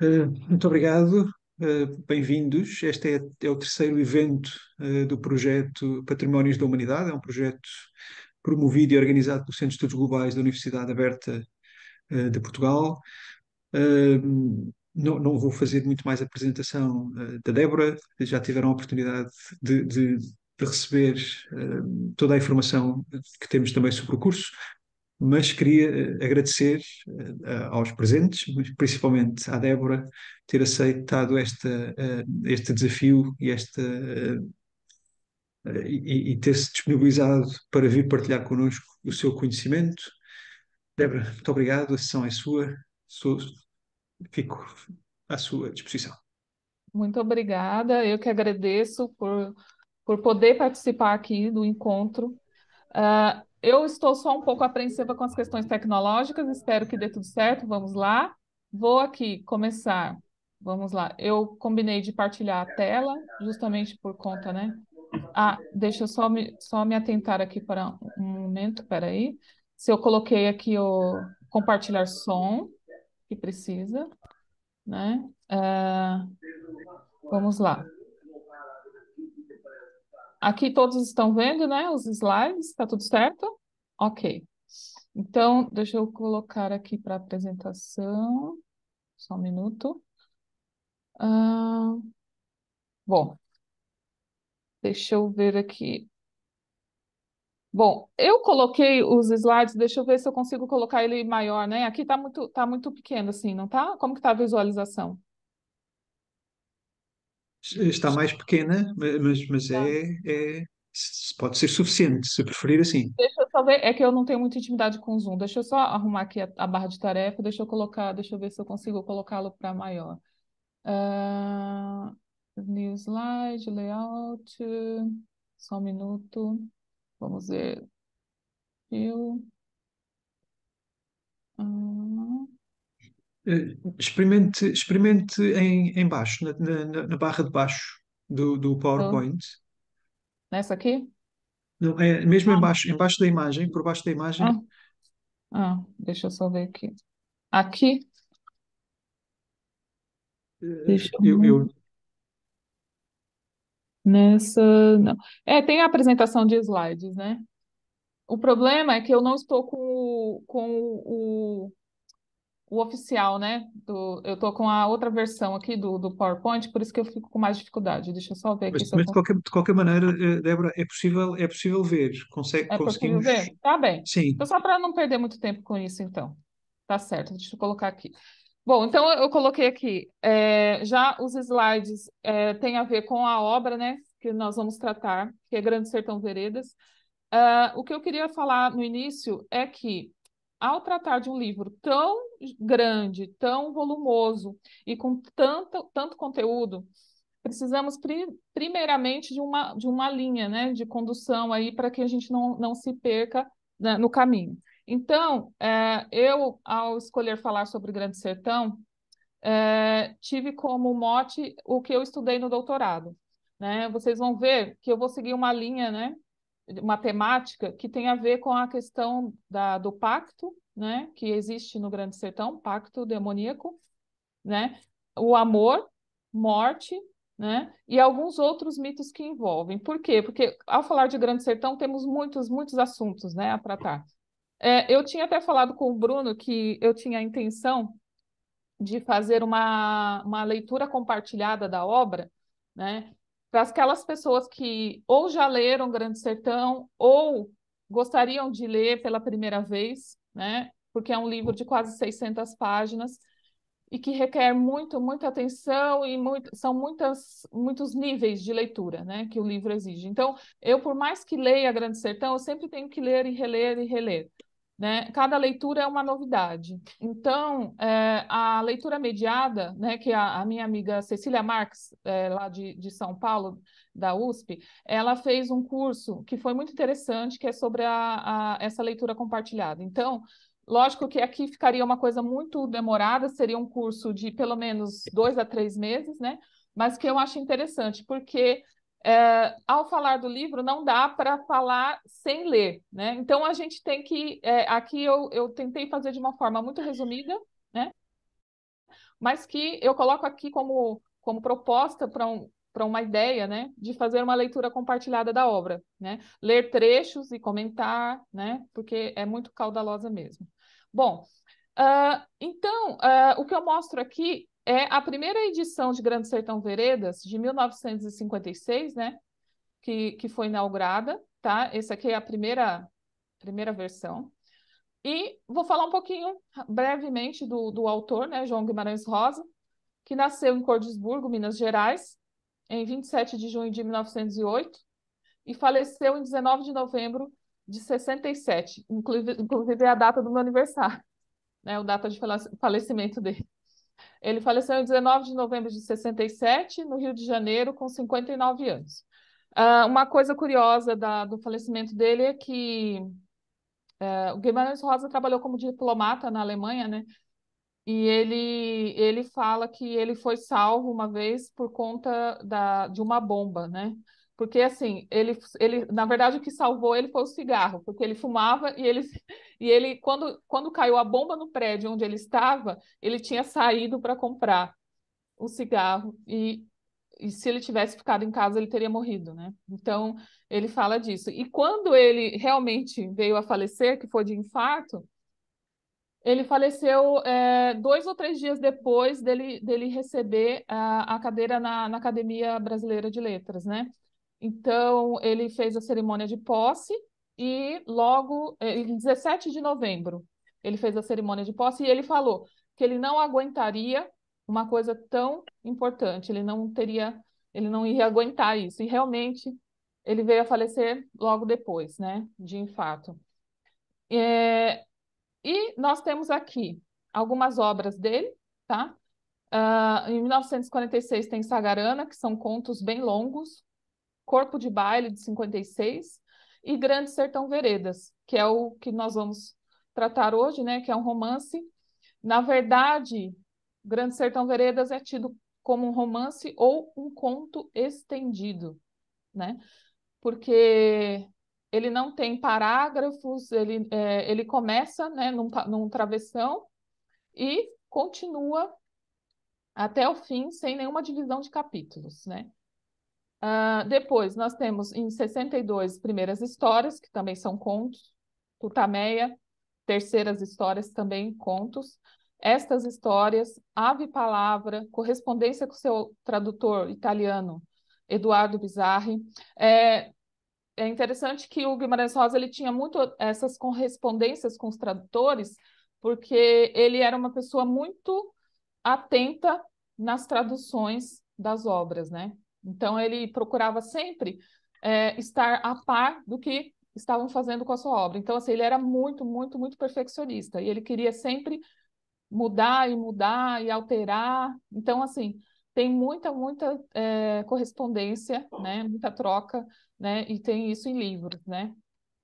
Eh, muito obrigado, eh, bem-vindos. Este é, é, o terceiro evento eh, do projeto Patrimónios da Humanidade. É um projeto promovido e organizado pelo Centro de Estudos Globais da Universidade Aberta de Portugal. Não, não, vou fazer muito mais a apresentação da Débora, já tiveram a oportunidade de, de de receber uh, toda a informação que temos também sobre o curso mas queria eh, agradecer eh, aos presentes, mas principalmente à Débora, ter aceitado esta, eh, este desafio e, esta, e, e ter-se disponibilizado para vir partilhar connosco o seu conhecimento. Débora, muito obrigado, a sessão é sua, Sou, fico à sua disposição. Muito obrigada, eu que agradeço por, por poder participar aqui do encontro. Uh, eu estou só um pouco apreensiva com as questões tecnológicas, espero que dê tudo certo, vamos lá. Vou aqui começar, vamos lá. Eu combinei de partilhar a tela, justamente por conta, né? Ah, deixa eu só me, só me atentar aqui para um momento, peraí. Se eu coloquei aqui o compartilhar som, que precisa, né? Uh, vamos lá. Aqui todos estão vendo, né? Os slides, tá tudo certo? Ok. Então, deixa eu colocar aqui para a apresentação. Só um minuto. bom, deixa eu ver aqui. Bom, eu coloquei os slides, deixa eu ver se eu consigo colocar ele maior, né? Aqui tá muito, tá muito pequeno assim, não tá? Como que tá a visualização? está mais pequena, mas, mas tá. é, é pode ser suficiente, se preferir assim. Deixa eu só ver, é que eu não tenho muita intimidade com o Zoom. Deixa eu só arrumar aqui a, a barra de tarefa, deixa eu colocar, deixa eu ver se eu consigo colocá-lo para maior. Uh, new slide, layout, só um minuto. Vamos ver. Eu... Uh, eh, experimente, experimente em, em baixo, na, na, na barra de baixo do, do PowerPoint. Nessa aqui? Não, é mesmo ah. embaixo, baixo da imagem, por baixo da imagem. Ah. ah, deixa eu só ver aqui. Aqui? Eh, deixa eu... eu... Nessa. Não. É, tem a apresentação de slides, né? O problema é que eu não estou com o, com o, o oficial, né? Do, eu estou com a outra versão aqui do, do PowerPoint, por isso que eu fico com mais dificuldade. Deixa eu só ver aqui. Mas, mas de, qualquer, de qualquer maneira, eh, Débora, é possível, é possível ver. Consegue, é conseguimos... possível ver? Tá bem. Sim. Então, só para não perder muito tempo com isso, então. Tá certo, deixa eu colocar aqui. Bom, então eu coloquei aqui. É, já os slides é, eh, têm a ver com a obra, né? Que nós vamos tratar, que é Grande Sertão Veredas. Uh, o que eu queria falar no início é que ao tratar de um livro tão grande, tão volumoso e com tanto, tanto conteúdo, precisamos pri primeiramente de uma, de uma linha né, de condução aí para que a gente não, não se perca né, no caminho. Então, é, eu, ao escolher falar sobre o Grande Sertão, é, tive como mote o que eu estudei no doutorado. Né? Vocês vão ver que eu vou seguir uma linha né, uma temática que tem a ver com a questão da, do pacto, né, que existe no Grande Sertão, pacto demoníaco, né, o amor, morte, né, e alguns outros mitos que envolvem. Por quê? Porque ao falar de Grande Sertão temos muitos, muitos assuntos, né, a tratar. É, eu tinha até falado com o Bruno que eu tinha a intenção de fazer uma, uma leitura compartilhada da obra, né? para aquelas pessoas que ou já leram Grande Sertão ou gostariam de ler pela primeira vez, né? Porque é um livro de quase 600 páginas e que requer muito, muita atenção e muito, são muitas, muitos níveis de leitura, né? Que o livro exige. Então, eu por mais que leia Grande Sertão, eu sempre tenho que ler e reler e reler. Né? Cada leitura é uma novidade. Então, é, a leitura mediada, né, que a, a, minha amiga Cecília Marques, é, lá de, de, São Paulo, da USP, ela fez um curso que foi muito interessante, que é sobre a, a, essa leitura compartilhada. Então, lógico que aqui ficaria uma coisa muito demorada, seria um curso de pelo menos dois a três meses, né? mas que eu acho interessante, porque é, ao falar do livro, não dá para falar sem ler, né? Então a gente tem que. É, aqui eu, eu tentei fazer de uma forma muito resumida, né? Mas que eu coloco aqui como, como proposta para um, uma ideia, né? De fazer uma leitura compartilhada da obra, né? Ler trechos e comentar, né? Porque é muito caudalosa mesmo. Bom, uh, então, uh, o que eu mostro aqui é a primeira edição de Grande Sertão Veredas, de 1956, né? Que, que foi inaugurada, tá? Essa aqui é a primeira, primeira versão. E vou falar um pouquinho brevemente do, do autor, né? João Guimarães Rosa, que nasceu em Cordesburgo, Minas Gerais, em 27 de junho de 1908 e faleceu em 19 de novembro de 67, inclusive, inclusive é a data do meu aniversário, né? O data de falecimento dele. Ele faleceu em 19 de novembro de 67, no Rio de Janeiro, com 59 anos. Uh, uma coisa curiosa da, do falecimento dele é que uh, o Guimarães Rosa trabalhou como diplomata na Alemanha, né? E ele, ele fala que ele foi salvo uma vez por conta da, de uma bomba, né? Porque, assim, ele, ele, na verdade, o que salvou ele foi o cigarro, porque ele fumava e ele, e ele quando, quando caiu a bomba no prédio onde ele estava, ele tinha saído para comprar o cigarro e, e se ele tivesse ficado em casa, ele teria morrido, né? Então, ele fala disso. E quando ele realmente veio a falecer, que foi de infarto, ele faleceu é, dois ou três dias depois dele, dele receber a, a cadeira na, na Academia Brasileira de Letras, né? Então, ele fez a cerimônia de posse e logo, eh, em 17 de novembro, ele fez a cerimônia de posse e ele falou que ele não aguentaria uma coisa tão importante, ele não teria, ele não iria aguentar isso. E realmente ele veio a falecer logo depois, né, de infarto. É, e nós temos aqui algumas obras dele, tá? Uh, em 1946 tem Sagarana, que são contos bem longos, Corpo de Baile, de 56, e Grande Sertão Veredas, que é o que nós vamos tratar hoje, né, que é um romance. Na verdade, Grande Sertão Veredas é tido como um romance ou um conto estendido, né? Porque ele não tem parágrafos, ele, é, ele começa né, num, num travessão e continua até o fim sem nenhuma divisão de capítulos, né? Uh, depois, nós temos em 62 Primeiras Histórias, que também são contos, Tutameia, Terceiras Histórias, também contos. Estas histórias, Ave Palavra, Correspondência com seu tradutor italiano, Eduardo Bizarri. É, é interessante que o Guimarães Rosa ele tinha muito essas correspondências com os tradutores, porque ele era uma pessoa muito atenta nas traduções das obras, né? Então, ele procurava sempre é, estar a par do que estavam fazendo com a sua obra. Então, assim, ele era muito, muito, muito perfeccionista e ele queria sempre mudar e mudar e alterar. Então, assim, tem muita, muita é, correspondência, né? Muita troca, né? E tem isso em livros, né?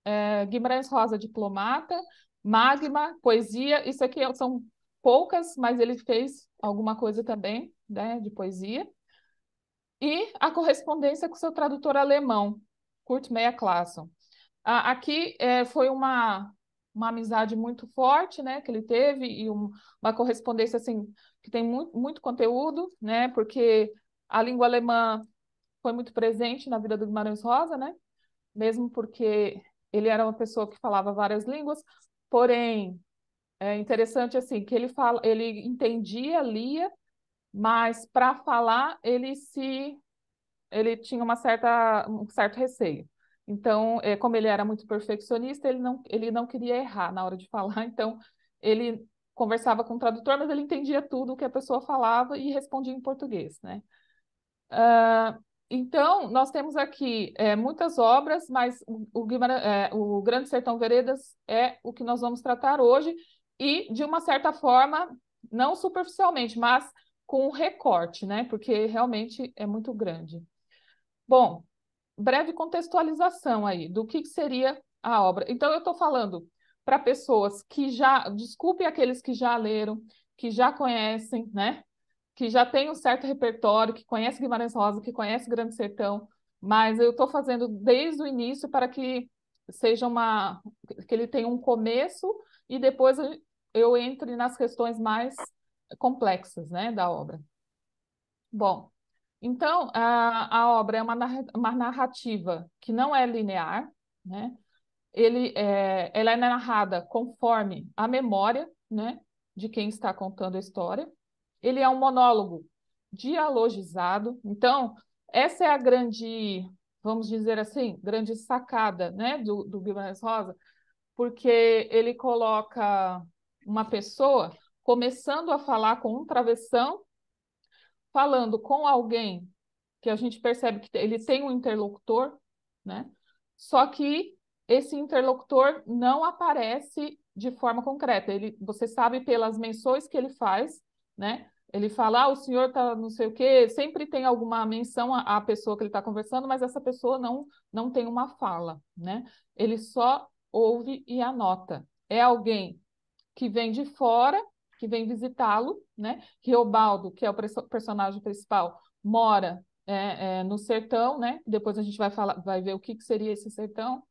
É, Guimarães Rosa, diplomata, Magma, poesia. Isso aqui são poucas, mas ele fez alguma coisa também, né? De poesia e a correspondência com seu tradutor alemão, Kurt Meyer Classen. Aqui é, foi uma, uma amizade muito forte né, que ele teve e um, uma correspondência assim, que tem muito, muito conteúdo, né, porque a língua alemã foi muito presente na vida do Guimarães Rosa, né, mesmo porque ele era uma pessoa que falava várias línguas, porém é interessante assim que ele fala, ele entendia, lia mas para falar ele se ele tinha uma certa um certo receio. Então, é, como ele era muito perfeccionista, ele não ele não queria errar na hora de falar. Então, ele conversava com o tradutor, mas ele entendia tudo o que a pessoa falava e respondia em português, né? Uh, então, nós temos aqui é, muitas obras, mas o, o, é, o, Grande Sertão Veredas é o que nós vamos tratar hoje, e de uma certa forma, não superficialmente, mas com um recorte, né? Porque realmente é muito grande. Bom, breve contextualização aí do que seria a obra. Então, eu estou falando para pessoas que já, desculpe aqueles que já leram, que já conhecem, né? Que já tem um certo repertório, que conhece Guimarães Rosa, que conhece Grande Sertão, mas eu estou fazendo desde o início para que seja uma que ele tenha um começo e depois eu entre nas questões mais complexas né, da obra. Bom, então a, a obra é uma, uma narrativa que não é linear, né? Ele, é, ela é narrada conforme a memória né, de quem está contando a história. Ele é um monólogo dialogizado. Então, essa é a grande, vamos dizer assim, grande sacada né, do, do Guimarães Rosa, porque ele coloca uma pessoa começando a falar com um travessão, falando com alguém que a gente percebe que ele tem um interlocutor, né? Só que esse interlocutor não aparece de forma concreta. Ele, você sabe pelas menções que ele faz, né? Ele fala, ah, o senhor tá não sei o quê, sempre tem alguma menção à, à pessoa que ele está conversando, mas essa pessoa não, não tem uma fala, né? Ele só ouve e anota. É alguém que vem de fora que vem visitá-lo, né? Reobaldo, que é o personagem principal, mora é, é, no sertão, né? Depois a gente vai falar, vai ver o que, que seria esse sertão.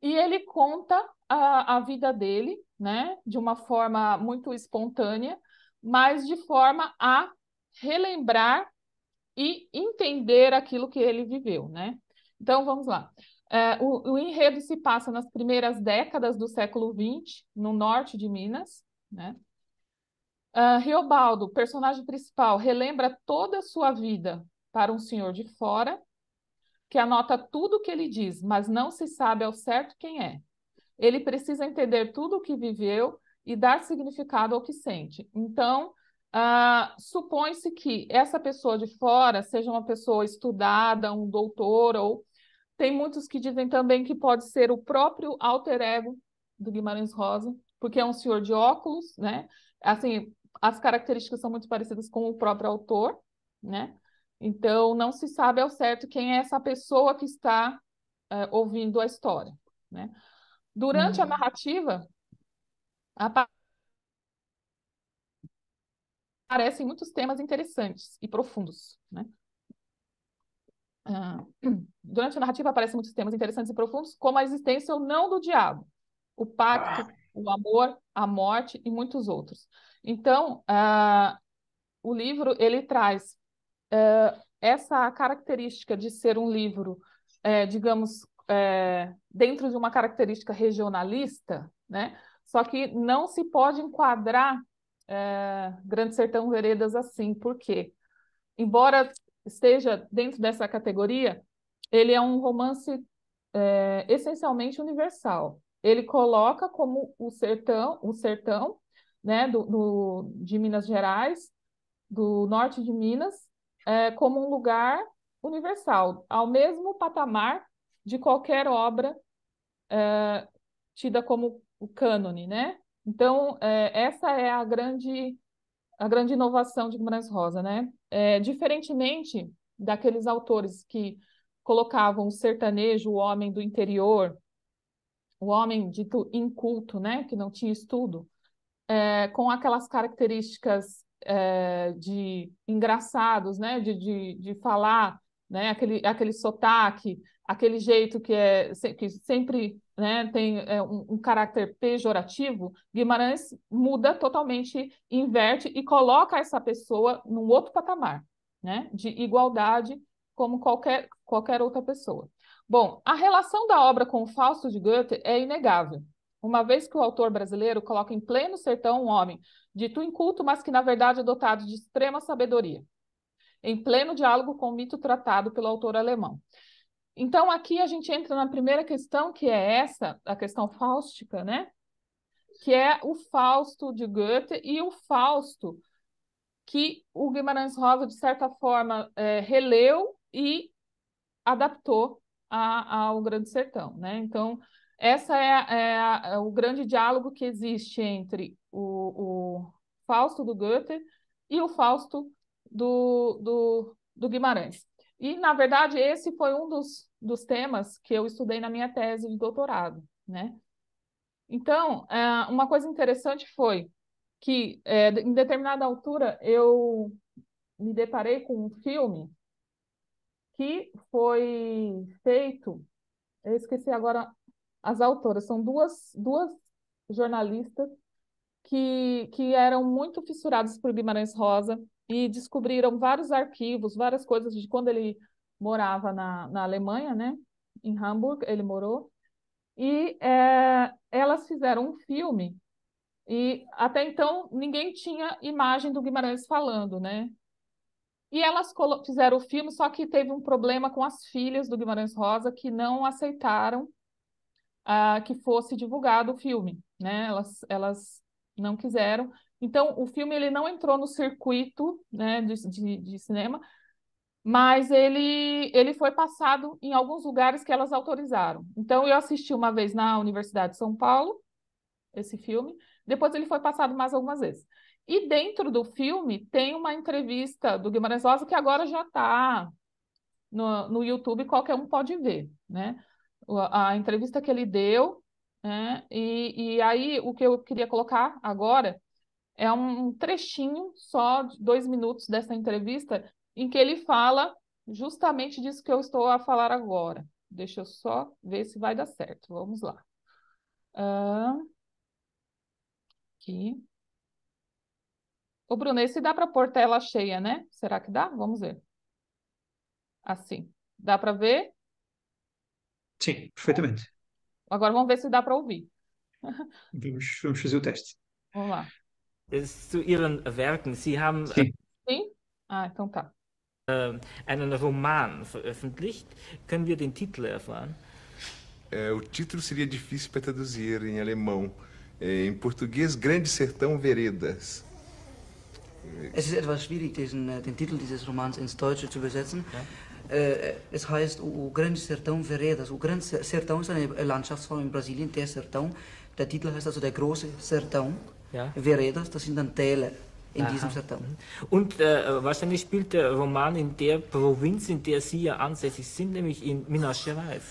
E ele conta a, a vida dele, né? De uma forma muito espontânea, mas de forma a relembrar e entender aquilo que ele viveu, né? Então vamos lá. É, o, o, enredo se passa nas primeiras décadas do século XX, no norte de Minas, né? Uh, Riobaldo, personagem principal, relembra toda a sua vida para um senhor de fora, que anota tudo o que ele diz, mas não se sabe ao certo quem é. Ele precisa entender tudo o que viveu e dar significado ao que sente. Então, uh, supõe-se que essa pessoa de fora seja uma pessoa estudada, um doutor, ou tem muitos que dizem também que pode ser o próprio alter ego do Guimarães Rosa, porque é um senhor de óculos, né? Assim, as características são muito parecidas com o próprio autor, né? Então, não se sabe ao certo quem é essa pessoa que está é, ouvindo a história, né? Durante a uhum. narrativa, aparecem muitos temas interessantes e profundos, né? Ah, durante a narrativa aparecem muitos temas interessantes e profundos, como a existência ou não do diabo, o pacto, ah. o amor, a morte e muitos outros. Então, uh, o livro ele traz uh, essa característica de ser um livro, uh, digamos, eh, dentro de uma característica regionalista, né? Só que não se pode enquadrar Grande Sertão Veredas assim, porque, embora esteja dentro dessa categoria, ele é um romance essencialmente universal. Ele coloca como o sertão, o sertão né, do, do de Minas Gerais, do norte de Minas, é, como um lugar universal, ao mesmo patamar de qualquer obra é, tida como o cânone, né? Então, é, essa é a grande, a grande inovação de Guimarães Rosa, né? É, diferentemente daqueles autores que colocavam o sertanejo, o homem do interior, o homem dito inculto, né? Que não tinha estudo, é, com aquelas características é, de engraçados, né? De, de, de falar, né? Aquele, aquele sotaque, aquele jeito que, é, que sempre né, tem é, um, um, caráter pejorativo, Guimarães muda totalmente, inverte e coloca essa pessoa num outro patamar, né, de igualdade como qualquer, qualquer outra pessoa. Bom, a relação da obra com o Fausto de Goethe é inegável uma vez que o autor brasileiro coloca em pleno sertão um homem, dito inculto, mas que na verdade é dotado de extrema sabedoria, em pleno diálogo com o mito tratado pelo autor alemão. Então, aqui a gente entra na primeira questão, que é essa, a questão fáustica, né? Que é o Fausto de Goethe e o Fausto que o Guimarães Rosa, de certa forma, é, releu e adaptou a, ao Grande Sertão, né? Então, essa é, é, é, o grande diálogo que existe entre o, o Fausto do Goethe e o Fausto do, do, do, Guimarães. E, na verdade, esse foi um dos, dos temas que eu estudei na minha tese de doutorado. Né? Então, é, uma coisa interessante foi que, é, em determinada altura, eu me deparei com um filme que foi feito, eu esqueci agora as autoras são duas, duas jornalistas que, que eram muito fissuradas por Guimarães Rosa e descobriram vários arquivos, várias coisas de quando ele morava na, na Alemanha, né? Em Hamburg, ele morou. E é, elas fizeram um filme e até então ninguém tinha imagem do Guimarães falando, né? E elas fizeram o filme, só que teve um problema com as filhas do Guimarães Rosa que não aceitaram uh, que fosse divulgado o filme, né? Elas, elas não quiseram. Então, o filme ele não entrou no circuito né, de, de, de cinema, mas ele, ele foi passado em alguns lugares que elas autorizaram. Então, eu assisti uma vez na Universidade de São Paulo, esse filme, depois ele foi passado mais algumas vezes. E dentro do filme tem uma entrevista do Guimarães Rosa que agora já está no, no YouTube, qualquer um pode ver, né? a entrevista que ele deu, né? e, e aí o que eu queria colocar agora é um trechinho só de dois minutos dessa entrevista em que ele fala justamente disso que eu estou a falar agora. Deixa eu só ver se vai dar certo. Vamos lá. aqui. Ô, Bruno, esse dá para pôr tela cheia, né? Será que dá? Vamos ver. Assim. Dá para ver? Sim, perfeitamente. Agora vamos ver se dá para ouvir. Vamos, vamos fazer o teste. Vamos lá. zu Ihren Werken. Sie haben. Sim. Ah, então tá. einen ehm, Roman veröffentlicht. Können wir den Titel erfahren? Eh, o título seria difícil para traduzir em alemão. Eh, em português, Grande Sertão Veredas. Es ist etwas schwierig, diesen, äh, den Titel dieses Romans ins Deutsche zu übersetzen. Ja? äh, es heißt o, o Grande Sertão Veredas. O Grande Sertão ist eine eh, Landschaftsform in Brasilien, der Sertão. Der Titel heißt also der große Sertão. Ja. Veredas, das sind dann Täler in Aha. diesem Sertão. Und äh, wahrscheinlich spielt der äh, Roman in der Provinz, in der Sie ja ansässig sind, nämlich in Minas Gerais.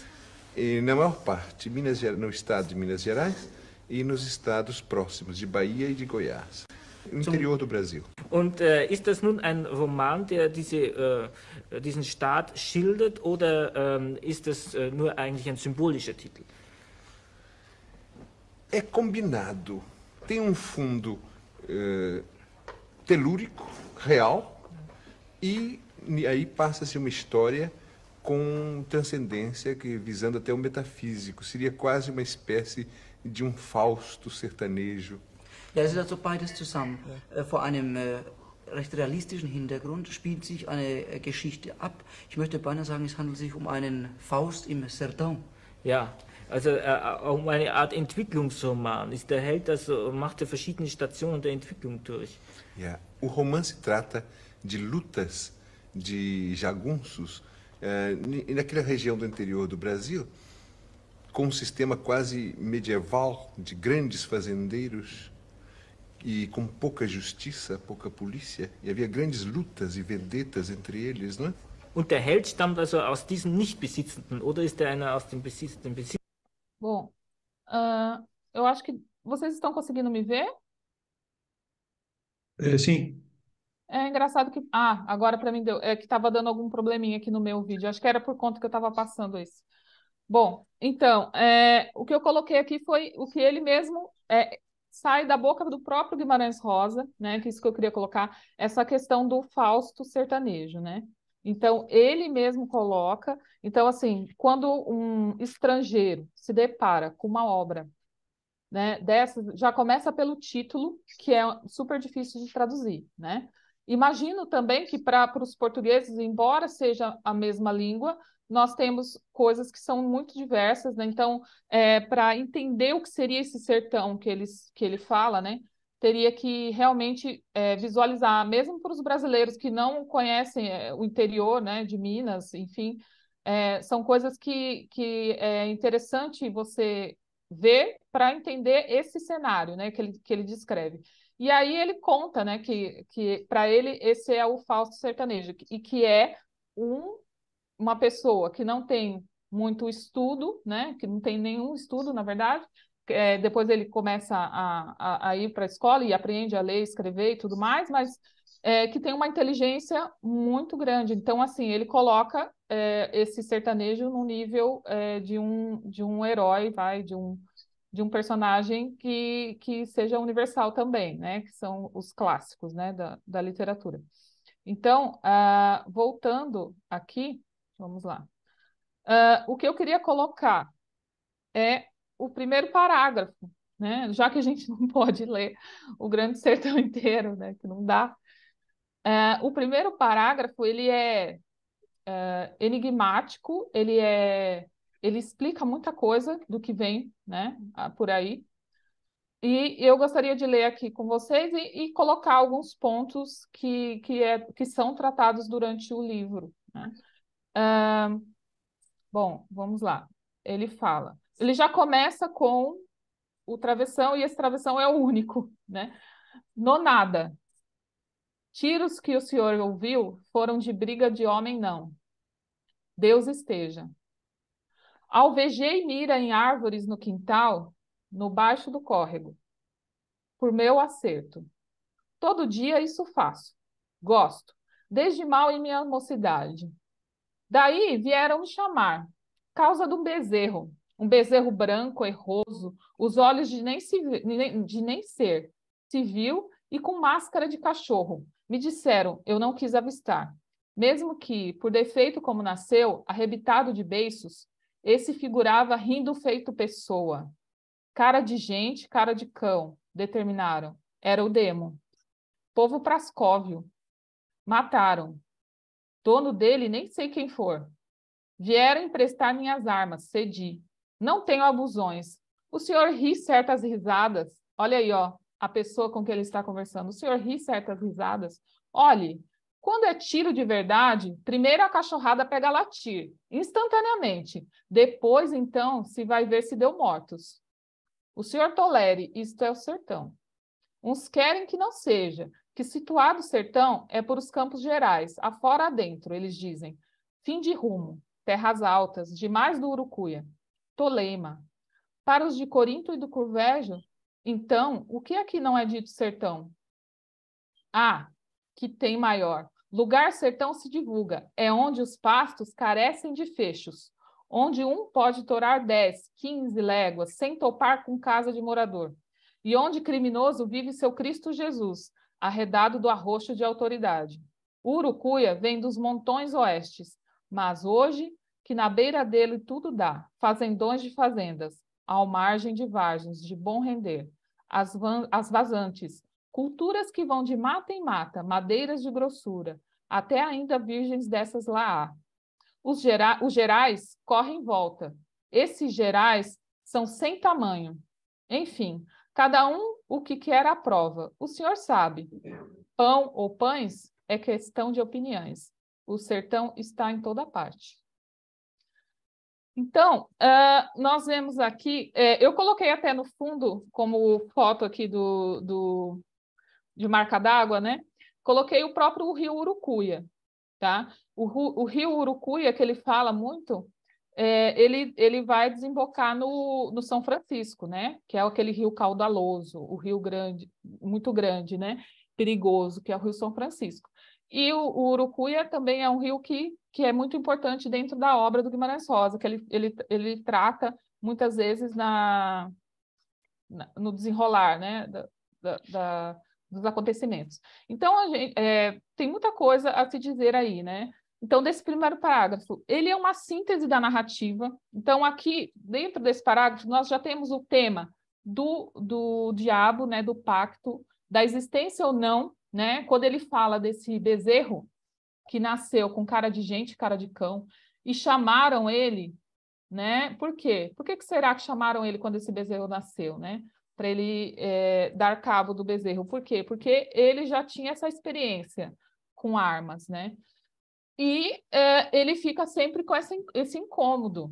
In der maior parte, Minas Gerais, no estado de Minas Gerais e nos estados próximos de Bahia e de Goiás. Im Interior do Brasil. Und äh, ist das nun ein Roman, der diese äh, diesen Staat schildert oder ähm, ist das äh, nur eigentlich ein symbolischer Titel? É combinado. Tem um fundo eh, telúrico, real, e aí passa-se uma história com transcendência que visando até o metafísico. Seria quase uma espécie de um Fausto sertanejo. Ja, es also beides zusammen. Ja. Äh, vor einem äh, recht realistischen Hintergrund spielt sich eine äh, Geschichte ab. Ich möchte beinahe sagen, es handelt sich um einen Faust im Serdan. Ja, also äh, äh, um eine Art Entwicklungsroman. Ist der Held also äh, machte verschiedene Stationen der Entwicklung durch. Ja, o roman se trata de lutas de jagunços eh, naquela região do interior do Brasil, com um sistema quase medieval de grandes fazendeiros e com pouca justiça, pouca polícia, E havia grandes lutas e vendetas entre eles, não é? Und der Held stammt also aus diesen Nichtbesitzenden, oder ist er einer aus dem Besitzenden? Besitz Bom, uh, eu acho que vocês estão conseguindo me ver? É, sim. É engraçado que. Ah, agora para mim deu. É que estava dando algum probleminha aqui no meu vídeo. Acho que era por conta que eu estava passando isso. Bom, então, é, o que eu coloquei aqui foi o que ele mesmo. É, sai da boca do próprio Guimarães Rosa, né? Que é isso que eu queria colocar, essa questão do Fausto sertanejo, né? Então, ele mesmo coloca. Então, assim, quando um estrangeiro se depara com uma obra né, dessa, já começa pelo título, que é super difícil de traduzir, né? Imagino também que para os portugueses, embora seja a mesma língua, nós temos coisas que são muito diversas, né? Então, é, para entender o que seria esse sertão que, eles, que ele fala, né? Teria que realmente é, visualizar, mesmo para os brasileiros que não conhecem é, o interior né, de Minas, enfim, é, são coisas que, que é interessante você ver para entender esse cenário né, que, ele, que ele descreve. E aí ele conta né, que, que para ele esse é o falso sertanejo, e que é um uma pessoa que não tem muito estudo, né, que não tem nenhum estudo, na verdade, é, depois ele começa a, a, a ir para a escola e aprende a ler, escrever e tudo mais, mas é, que tem uma inteligência muito grande. Então, assim, ele coloca é, esse sertanejo no nível é, de, um, de um herói, vai, de um, de um personagem que, que seja universal também, né, que são os clássicos, né, da, da literatura. Então, uh, voltando aqui, Vamos lá. Uh, o que eu queria colocar é o primeiro parágrafo, né? Já que a gente não pode ler o Grande Sertão inteiro, né? Que não dá. Uh, o primeiro parágrafo ele é uh, enigmático, ele é, ele explica muita coisa do que vem, né? Por aí. E eu gostaria de ler aqui com vocês e, e colocar alguns pontos que, que, é, que são tratados durante o livro. Né? Uh, bom, vamos lá. Ele fala. Ele já começa com o travessão, e esse travessão é o único, né? nada. Tiros que o senhor ouviu foram de briga de homem, não. Deus esteja. Alvejei mira em árvores no quintal, no baixo do córrego, por meu acerto. Todo dia isso faço. Gosto, desde mal em minha mocidade. Daí vieram me chamar, causa de um bezerro, um bezerro branco, erroso, os olhos de nem, se, de nem ser, civil e com máscara de cachorro. Me disseram, eu não quis avistar. Mesmo que, por defeito como nasceu, arrebitado de beiços, esse figurava rindo feito pessoa. Cara de gente, cara de cão, determinaram. Era o demo. Povo Prascóvio. Mataram dono dele, nem sei quem for. Vieram emprestar minhas armas, cedi. Não tenho abusões. O senhor ri certas risadas. Olha aí, ó, a pessoa com que ele está conversando. O senhor ri certas risadas. Olhe, quando é tiro de verdade, primeiro a cachorrada pega a latir, instantaneamente. Depois, então, se vai ver se deu mortos. O senhor tolere, isto é o sertão. Uns querem que não seja, que situado o sertão é por os campos gerais, afora adentro, eles dizem, fim de rumo, terras altas, demais do Urucuia, Tolema. Para os de Corinto e do Curvejo, então, o que aqui não é dito sertão? Ah, que tem maior. Lugar sertão se divulga, é onde os pastos carecem de fechos, onde um pode torar 10, 15 léguas sem topar com casa de morador, e onde criminoso vive seu Cristo Jesus, arredado do arroxo de autoridade. Urucuia vem dos montões oestes, mas hoje, que na beira dele tudo dá, fazendões de fazendas, ao margem de vargens de bom render, as, as vazantes, culturas que vão de mata em mata, madeiras de grossura, até ainda virgens dessas lá Os, gera, os gerais correm volta. Esses gerais são sem tamanho. Enfim, Cada um o que quer a prova. O senhor sabe. Pão ou pães é questão de opiniões. O sertão está em toda parte. Então, uh, nós vemos aqui, é, eu coloquei até no fundo, como foto aqui do, do de marca d'água, né? Coloquei o próprio rio Urucuia, tá? O, o, rio Urucuia, que ele fala muito, é, ele, ele vai desembocar no, no São Francisco, né? Que é aquele rio caudaloso, o rio grande, muito grande, né? Perigoso, que é o rio São Francisco. E o, o Urucuia também é um rio que, que é muito importante dentro da obra do Guimarães Rosa, que ele, ele, ele trata muitas vezes na, na no desenrolar né? Da, da, da, dos acontecimentos. Então, gente, é, tem muita coisa a se dizer aí, né? Então, desse primeiro parágrafo, ele é uma síntese da narrativa. Então, aqui, dentro desse parágrafo, nós já temos o tema do, do diabo, né, do pacto, da existência ou não, né? Quando ele fala desse bezerro que nasceu com cara de gente, cara de cão, e chamaram ele, né? Por quê? Por que, que será que chamaram ele quando esse bezerro nasceu, né? Para ele é, dar cabo do bezerro. Por quê? Porque ele já tinha essa experiência com armas, né? e é, ele fica sempre com essa, esse incômodo.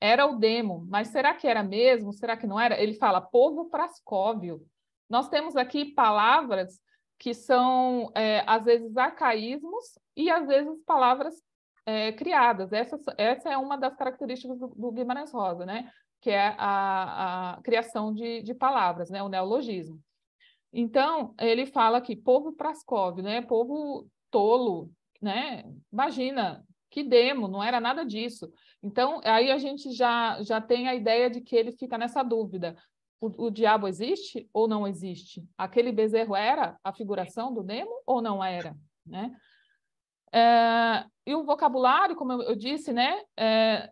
Era o demo, mas será que era mesmo? Será que não era? Ele fala povo prascóvio. Nós temos aqui palavras que são, é, às vezes, arcaísmos e, às vezes, palavras é, criadas. Essa, essa é uma das características do, do Guimarães Rosa, né? que é a, a criação de, de, palavras, né? o neologismo. Então, ele fala aqui, povo prascóvio, né? povo tolo, né? Imagina, que demo, não era nada disso. Então, aí a gente já, já tem a ideia de que ele fica nessa dúvida. O, o diabo existe ou não existe? Aquele bezerro era a figuração do demo ou não era? Né? É, e o vocabulário, como eu, disse, né? É,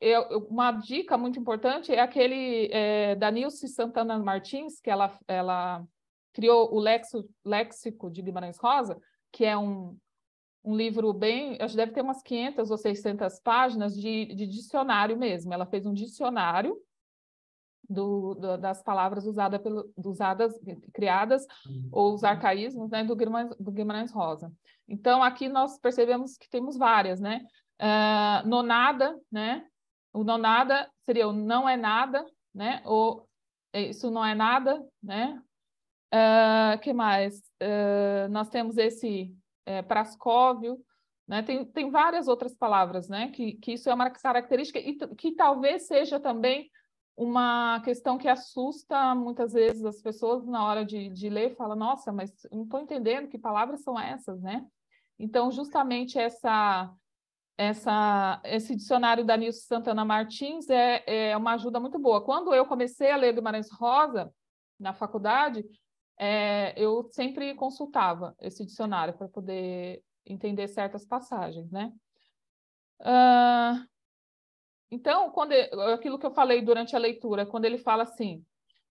eu, uma dica muito importante é aquele é, da Nilce Santana Martins, que ela, ela criou o lexo, léxico de Guimarães Rosa, que é um, um livro bem, acho que deve ter umas 500 ou 600 páginas de, de dicionário mesmo. Ela fez um dicionário do, do, das palavras usada pelo, usadas, criadas, uhum. ou os arcaísmos, né, do Guimarães, do Guimarães Rosa. Então, aqui nós percebemos que temos várias, né? Uh, nonada, né? O nonada seria o não é nada, né? Ou é, isso não é nada, né? Uh, que mais? Uh, nós temos esse é, Prascóvio, né? Tem, tem várias outras palavras, né? Que, que isso é uma característica e que talvez seja também uma questão que assusta muitas vezes as pessoas na hora de, de ler, fala, nossa, mas não estou entendendo que palavras são essas, né? Então, justamente essa, essa, esse dicionário da Nilson Santana Martins é, é uma ajuda muito boa. Quando eu comecei a ler Guimarães Rosa na faculdade, é, eu sempre consultava esse dicionário para poder entender certas passagens, né? Uh, então, quando aquilo que eu falei durante a leitura, quando ele fala assim,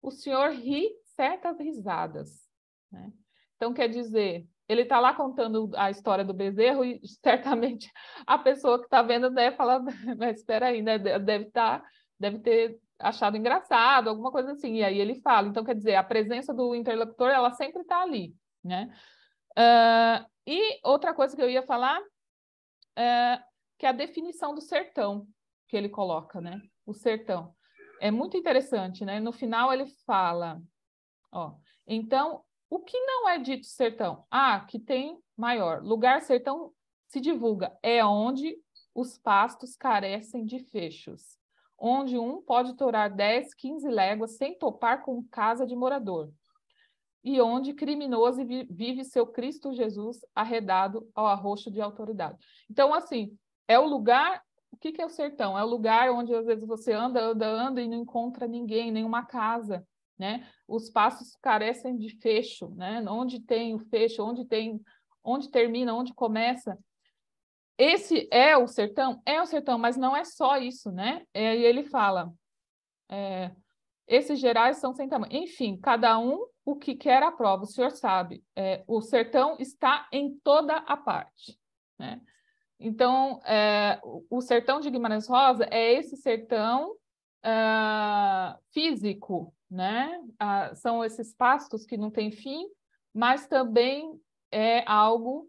o senhor ri certas risadas, né? Então, quer dizer, ele está lá contando a história do bezerro e certamente a pessoa que está vendo deve né, falar, mas espera aí, né? Deve estar, tá, deve ter achado engraçado, alguma coisa assim. E aí ele fala. Então, quer dizer, a presença do interlocutor, ela sempre está ali, né? Uh, e outra coisa que eu ia falar, uh, que é a definição do sertão que ele coloca, né? O sertão. É muito interessante, né? No final ele fala, ó, então, o que não é dito sertão? Ah, que tem maior. Lugar sertão se divulga, é onde os pastos carecem de fechos onde um pode torar 10, 15 léguas sem topar com casa de morador, e onde criminoso vive seu Cristo Jesus arredado ao arroxo de autoridade. Então, assim, é o lugar. O que, que é o sertão? É o lugar onde às vezes você anda, anda, anda e não encontra ninguém, nenhuma casa. Né? Os passos carecem de fecho, né? Onde tem o fecho, onde tem, onde termina, onde começa, esse é o sertão? É o sertão, mas não é só isso, né? E aí ele fala, é, esses gerais são sem tamanho. Enfim, cada um o que quer a prova, o senhor sabe. É, o sertão está em toda a parte, né? Então, é, o sertão de Guimarães Rosa é esse sertão é, físico, né? Ah, são esses pastos que não têm fim, mas também é algo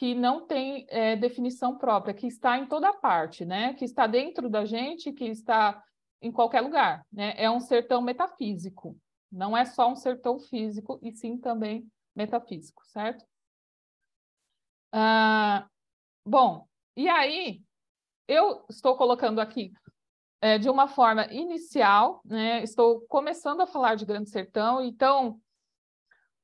que não tem é, definição própria, que está em toda parte, né? Que está dentro da gente, que está em qualquer lugar, né? É um sertão metafísico. Não é só um sertão físico, e sim também metafísico, certo? Ah, bom, e aí eu estou colocando aqui é, de uma forma inicial, né? Estou começando a falar de Grande Sertão, então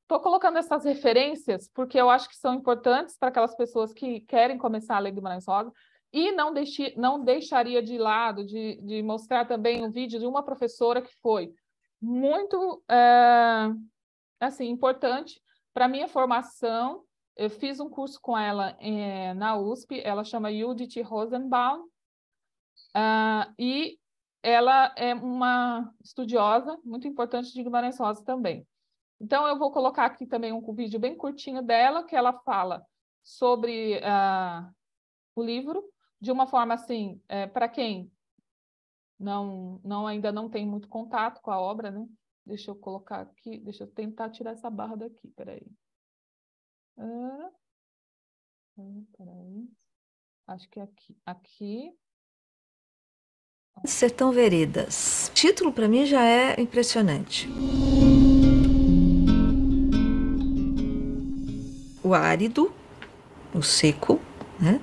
Estou colocando essas referências porque eu acho que são importantes para aquelas pessoas que querem começar a ler Guimarães Rosa e não, deixi, não deixaria de lado de, de, mostrar também um vídeo de uma professora que foi muito é, assim importante para minha formação. Eu fiz um curso com ela é, na USP, ela chama Judith Rosenbaum, uh, e ela é uma estudiosa muito importante de Guimarães Rosa também. Então, eu vou colocar aqui também um vídeo bem curtinho dela, que ela fala sobre uh, o livro, de uma forma assim, é, para quem não, não ainda não tem muito contato com a obra, né? Deixa eu colocar aqui, deixa eu tentar tirar essa barra daqui, peraí. Ah, ah, peraí. Acho que é aqui. Aqui. Sertão Veredas. Título para mim já é impressionante. o árido, o seco, né?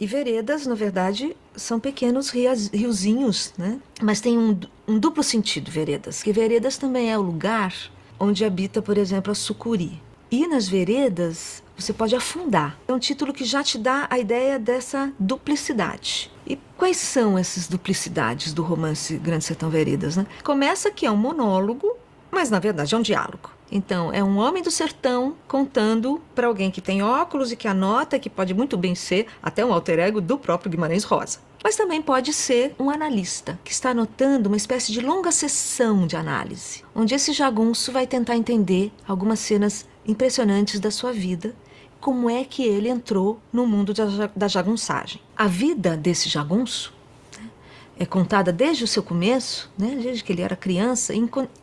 E veredas, na verdade, são pequenos riozinhos, né? Mas tem um, um duplo sentido, veredas, que veredas também é o lugar onde habita, por exemplo, a sucuri. E nas veredas você pode afundar. É um título que já te dá a ideia dessa duplicidade. E quais são essas duplicidades do romance Grande Sertão Veredas? Né? Começa que é um monólogo, mas na verdade é um diálogo. Então, é um homem do sertão contando para alguém que tem óculos e que anota, que pode muito bem ser até um alter ego do próprio Guimarães Rosa. Mas também pode ser um analista, que está anotando uma espécie de longa sessão de análise, onde esse jagunço vai tentar entender algumas cenas impressionantes da sua vida como é que ele entrou no mundo da, da jagunçagem. A vida desse jagunço é contada desde o seu começo, né, desde que ele era criança,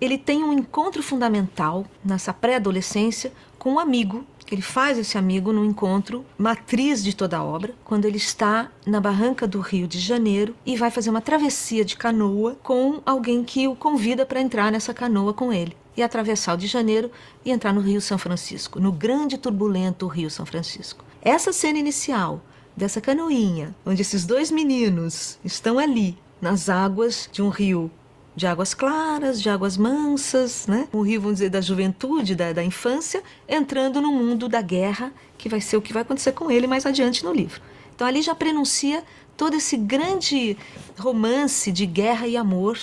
ele tem um encontro fundamental nessa pré-adolescência com um amigo. Ele faz esse amigo no encontro matriz de toda a obra, quando ele está na barranca do Rio de Janeiro e vai fazer uma travessia de canoa com alguém que o convida para entrar nessa canoa com ele e atravessar o de Janeiro e entrar no Rio São Francisco, no grande turbulento Rio São Francisco. Essa cena inicial dessa canoinha, onde esses dois meninos estão ali nas águas de um rio de águas claras, de águas mansas, né? O rio, vamos dizer, da juventude, da, da infância, entrando no mundo da guerra, que vai ser o que vai acontecer com ele mais adiante no livro. Então ali já prenuncia todo esse grande romance de guerra e amor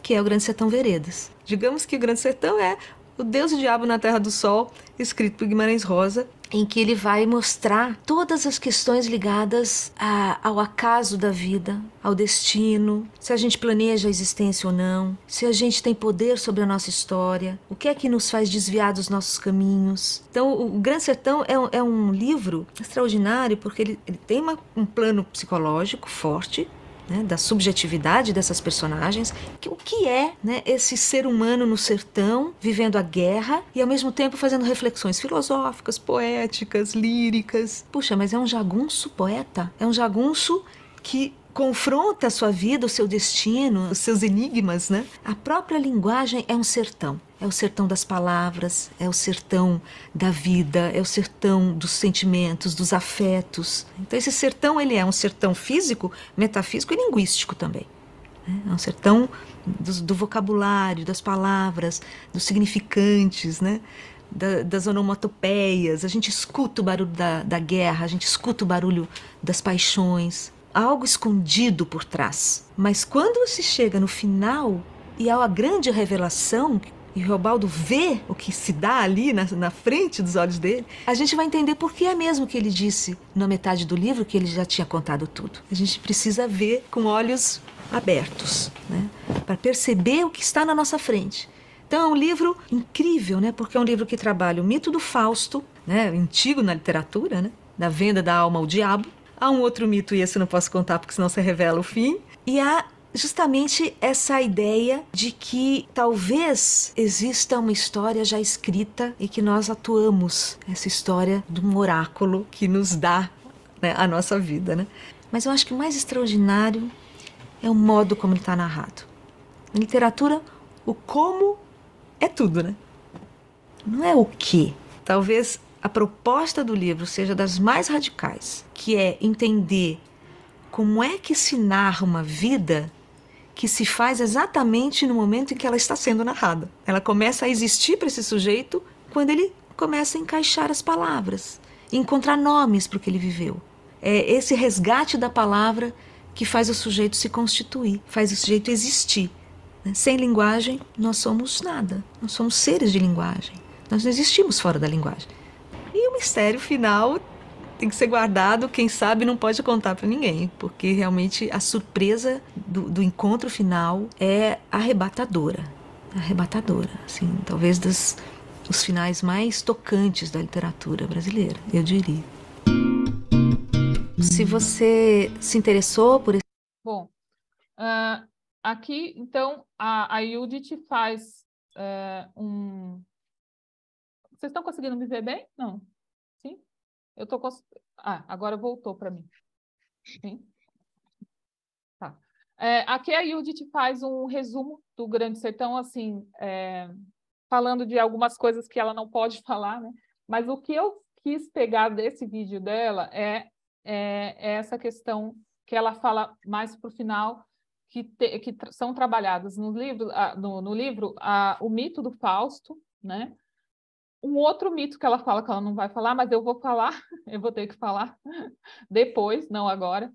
que é o Grande Sertão Veredas. Digamos que o Grande Sertão é o Deus e o Diabo na Terra do Sol, escrito por Guimarães Rosa, em que ele vai mostrar todas as questões ligadas a, ao acaso da vida, ao destino, se a gente planeja a existência ou não, se a gente tem poder sobre a nossa história, o que é que nos faz desviar dos nossos caminhos. Então, o Grande Sertão é um, é um livro extraordinário porque ele, ele tem uma, um plano psicológico forte, né, da subjetividade dessas personagens, que, o que é né, esse ser humano no sertão, vivendo a guerra e ao mesmo tempo fazendo reflexões filosóficas, poéticas, líricas. Puxa, mas é um jagunço poeta? É um jagunço que confronta a sua vida, o seu destino, os seus enigmas, né? A própria linguagem é um sertão. É o sertão das palavras, é o sertão da vida, é o sertão dos sentimentos, dos afetos. Então esse sertão ele é um sertão físico, metafísico e linguístico também. Né? É um sertão do, do, vocabulário, das palavras, dos significantes, né? Da, das onomatopeias. A gente escuta o barulho da, da guerra, a gente escuta o barulho das paixões, algo escondido por trás. Mas quando se chega no final e há uma grande revelação e Robaldo vê o que se dá ali na, na, frente dos olhos dele, a gente vai entender por que é mesmo que ele disse na metade do livro que ele já tinha contado tudo. A gente precisa ver com olhos abertos, né? para perceber o que está na nossa frente. Então é um livro incrível, né? porque é um livro que trabalha o mito do Fausto, né? antigo na literatura, né? da venda da alma ao diabo, Há um outro mito, e esse eu não posso contar porque senão você revela o fim. E há justamente essa ideia de que talvez exista uma história já escrita e que nós atuamos essa história de um oráculo que nos dá né, a nossa vida. Né? Mas eu acho que o mais extraordinário é o modo como ele está narrado. Na literatura, o como é tudo, né? Não é o que. Talvez a proposta do livro seja das mais radicais, que é entender como é que se narra uma vida que se faz exatamente no momento em que ela está sendo narrada. Ela começa a existir para esse sujeito quando ele começa a encaixar as palavras, encontrar nomes para o que ele viveu. É esse resgate da palavra que faz o sujeito se constituir, faz o sujeito existir. Sem linguagem, nós somos nada, nós somos seres de linguagem, nós não existimos fora da linguagem um mistério final, tem que ser guardado. Quem sabe não pode contar para ninguém, porque realmente a surpresa do, do encontro final é arrebatadora. Arrebatadora, assim, talvez dos os finais mais tocantes da literatura brasileira, eu diria. Se você se interessou por esse. Bom, uh, aqui, então, a, a Judith faz uh, um. Vocês estão conseguindo me ver bem? Não. Eu tô cons... Ah, agora voltou para mim. Sim. Tá. É, aqui a Judith faz um resumo do Grande Sertão, assim, é, falando de algumas coisas que ela não pode falar, né? Mas o que eu quis pegar desse vídeo dela é, é, é essa questão que ela fala mais para o final, que, te, que são trabalhadas no livro, ah, no, no livro a, ah, o mito do Fausto, né? um outro mito que ela fala que ela não vai falar, mas eu vou falar, eu vou ter que falar depois, não agora.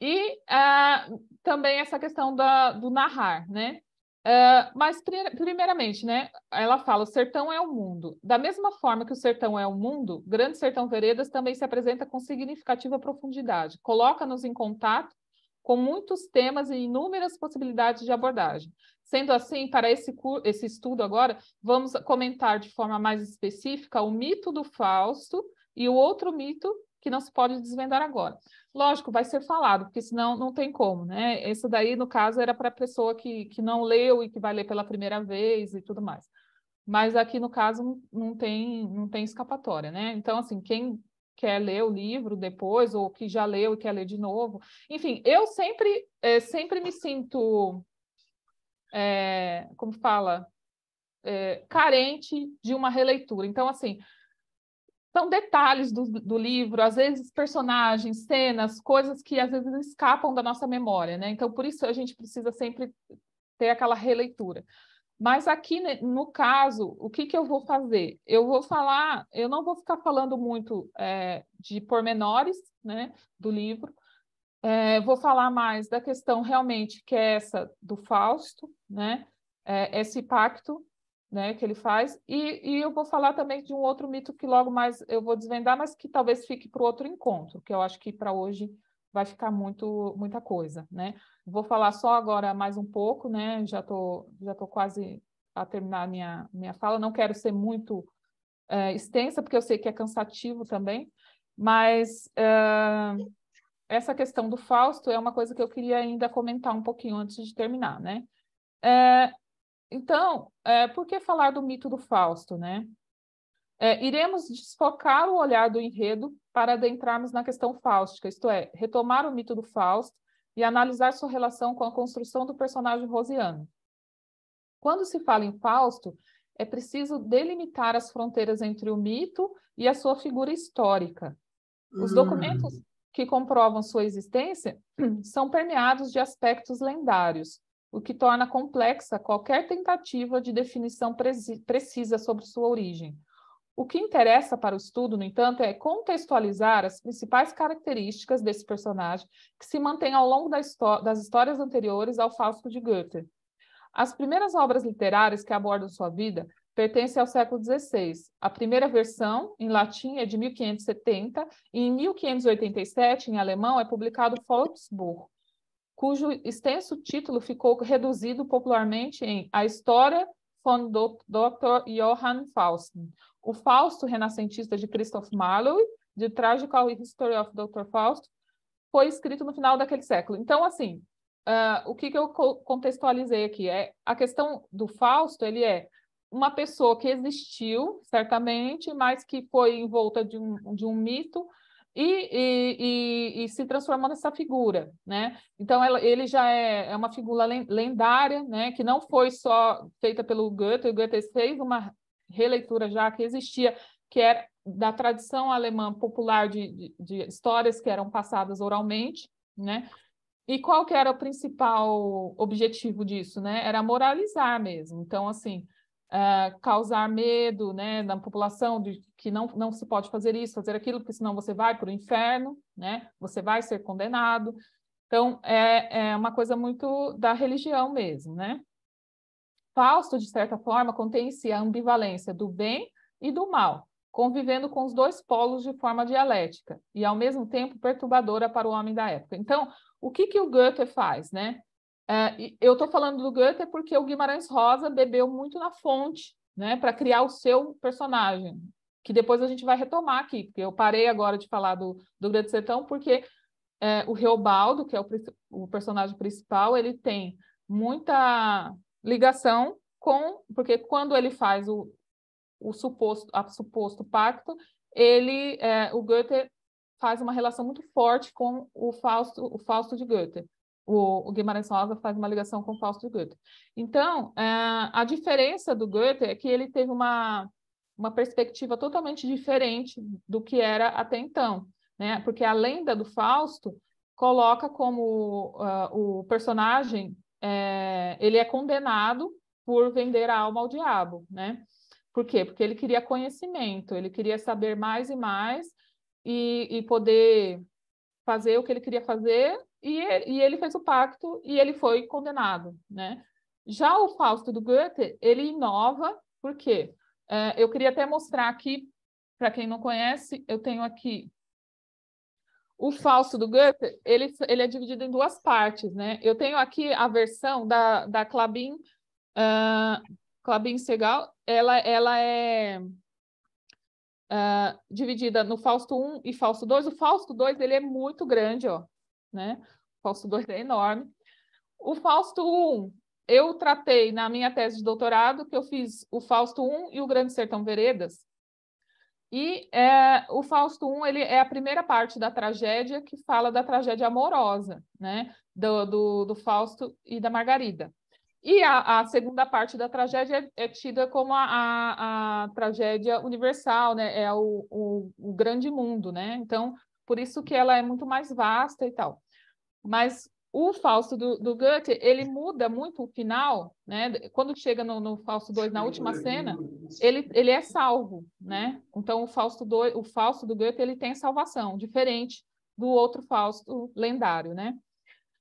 E uh, também essa questão da, do narrar, né? Uh, mas, primeiramente, né, ela fala: o sertão é o mundo. Da mesma forma que o sertão é o mundo, Grande Sertão Veredas também se apresenta com significativa profundidade, coloca-nos em contato com muitos temas e inúmeras possibilidades de abordagem. Sendo assim, para esse, esse estudo agora, vamos comentar de forma mais específica o mito do Fausto e o outro mito que não se pode desvendar agora. Lógico, vai ser falado, porque senão não tem como, né? Esse daí, no caso, era para a pessoa que, que não leu e que vai ler pela primeira vez e tudo mais. Mas aqui, no caso, não tem, não tem escapatória, né? Então, assim, quem quer ler o livro depois, ou que já leu e quer ler de novo. Enfim, eu sempre, é, sempre me sinto, é, como fala, é, carente de uma releitura. Então, assim, são detalhes do, do, livro, às vezes personagens, cenas, coisas que às vezes escapam da nossa memória, né? Então, por isso a gente precisa sempre ter aquela releitura. Mas aqui, né, no caso, o que, que eu vou fazer? Eu vou falar, eu não vou ficar falando muito é, de pormenores né, do livro, é, vou falar mais da questão realmente que é essa do Fausto, né, é, esse pacto né, que ele faz, e, e eu vou falar também de um outro mito que logo mais eu vou desvendar, mas que talvez fique para outro encontro, que eu acho que para hoje vai ficar muito muita coisa, né? Vou falar só agora mais um pouco, né? Já tô já tô quase a terminar a minha minha fala. Não quero ser muito é, extensa porque eu sei que é cansativo também, mas é, essa questão do Fausto é uma coisa que eu queria ainda comentar um pouquinho antes de terminar, né? É, então, é, por que falar do mito do Fausto, né? É, iremos desfocar o olhar do enredo para adentrarmos na questão fáustica, isto é, retomar o mito do Fausto e analisar sua relação com a construção do personagem rosiano. Quando se fala em Fausto, é preciso delimitar as fronteiras entre o mito e a sua figura histórica. Os hum. documentos que comprovam sua existência são permeados de aspectos lendários, o que torna complexa qualquer tentativa de definição precisa sobre sua origem. O que interessa para o estudo, no entanto, é contextualizar as principais características desse personagem que se mantém ao longo das histórias anteriores ao Fausto de Goethe. As primeiras obras literárias que abordam sua vida pertencem ao século XVI. A primeira versão, em latim, é de 1570 e em 1587, em alemão, é publicado Volksbuch, cujo extenso título ficou reduzido popularmente em A História com Dr. Johann Faust. O Fausto renascentista de Christoph Marlowe, de Tragical History of Dr. Faust, foi escrito no final daquele século. Então, assim, uh, o que, que eu co contextualizei aqui é a questão do Fausto, ele é uma pessoa que existiu, certamente, mas que foi envolta de um, de um mito, e, e, e, se transformou nessa figura, né? Então ela, ele já é, é, uma figura lendária, né? Que não foi só feita pelo Goethe, o Goethe fez uma releitura já que existia, que era da tradição alemã popular de, de, de histórias que eram passadas oralmente, né? E qual que era o principal objetivo disso, né? Era moralizar mesmo. Então assim, uh, causar medo né, na população de que não, não se pode fazer isso, fazer aquilo, porque senão você vai para o inferno, né? você vai ser condenado. Então, é, é uma coisa muito da religião mesmo, né? Fausto, de certa forma, contém-se a ambivalência do bem e do mal, convivendo com os dois polos de forma dialética e, ao mesmo tempo, perturbadora para o homem da época. Então, o que, que o Goethe faz, né? É, eu estou falando do Goethe porque o Guimarães Rosa bebeu muito na fonte, né, para criar o seu personagem, que depois a gente vai retomar aqui, porque eu parei agora de falar do, do Grande Sertão, porque é, o Reobaldo, que é o, o personagem principal, ele tem muita ligação com, porque quando ele faz o, o suposto, a suposto pacto, ele, é, o Goethe faz uma relação muito forte com o Fausto, o Fausto de Goethe o, o Guimarães Rosa faz uma ligação com o Fausto Goethe. Então, é, a diferença do Goethe é que ele teve uma, uma perspectiva totalmente diferente do que era até então, né? Porque a lenda do Fausto coloca como uh, o personagem é, ele é condenado por vender a alma ao diabo, né? Por quê? Porque ele queria conhecimento, ele queria saber mais e mais e, e poder fazer o que ele queria fazer e ele, e ele fez o pacto e ele foi condenado, né? Já o Fausto do Goethe, ele inova, por quê? É, eu queria até mostrar aqui, para quem não conhece, eu tenho aqui o Fausto do Goethe, ele, ele é dividido em duas partes, né? Eu tenho aqui a versão da, da Clabin, uh, Clabin Segal, ela, ela é uh, dividida no Fausto 1 e Fausto 2. O Fausto 2, ele é muito grande, ó, né? Fausto 2 é enorme. O Fausto 1, eu tratei na minha tese de doutorado, que eu fiz o Fausto 1 e o Grande Sertão Veredas. E é, o Fausto 1 ele é a primeira parte da tragédia que fala da tragédia amorosa, né? Do, do, do Fausto e da Margarida. E a, a segunda parte da tragédia é, é tida como a, a, a, tragédia universal, né? É o, o, o grande mundo, né? Então, por isso que ela é muito mais vasta e tal. Mas o falso do, do Goethe, ele muda muito o final, né? Quando chega no, no falso 2, na última cena, ele, ele é salvo, né? Então, o falso, do, o falso do Goethe, ele tem salvação, diferente do outro falso lendário, né?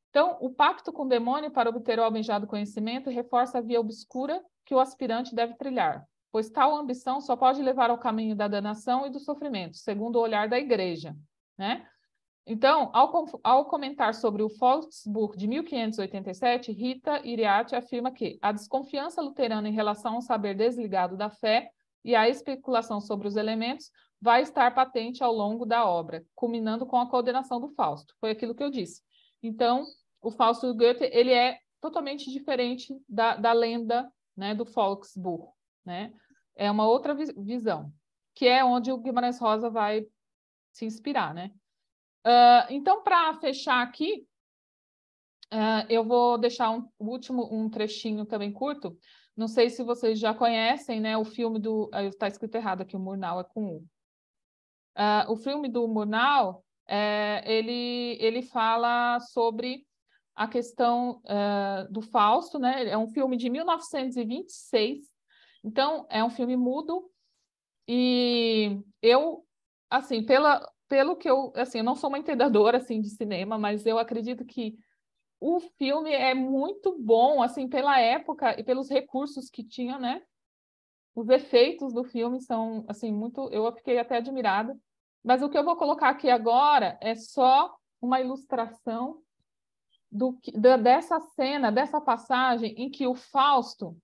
Então, o pacto com o demônio para obter o almejado conhecimento reforça a via obscura que o aspirante deve trilhar, pois tal ambição só pode levar ao caminho da danação e do sofrimento, segundo o olhar da igreja, né? Então, ao, ao, comentar sobre o Volksburg de 1587, Rita Iriarte afirma que a desconfiança luterana em relação ao saber desligado da fé e à especulação sobre os elementos vai estar patente ao longo da obra, culminando com a coordenação do Fausto. Foi aquilo que eu disse. Então, o Fausto Goethe ele é totalmente diferente da, da lenda né, do Volksburg. Né? É uma outra vi visão, que é onde o Guimarães Rosa vai se inspirar, né? Ah, então, para fechar aqui, uh, eu vou deixar um último um trechinho também curto. Não sei se vocês já conhecem, né? O filme do. Está ah, escrito errado aqui, o Murnau é com U. Uh, o filme do Murnau, é, ele, ele fala sobre a questão do Fausto, né? É um filme de 1926, então é um filme mudo. E eu, assim, pela pelo que eu, assim, eu não sou uma entendedora assim de cinema, mas eu acredito que o filme é muito bom, assim, pela época e pelos recursos que tinha, né? Os efeitos do filme são, assim, muito, eu fiquei até admirada. Mas o que eu vou colocar aqui agora é só uma ilustração do, da, dessa cena, dessa passagem em que o Fausto,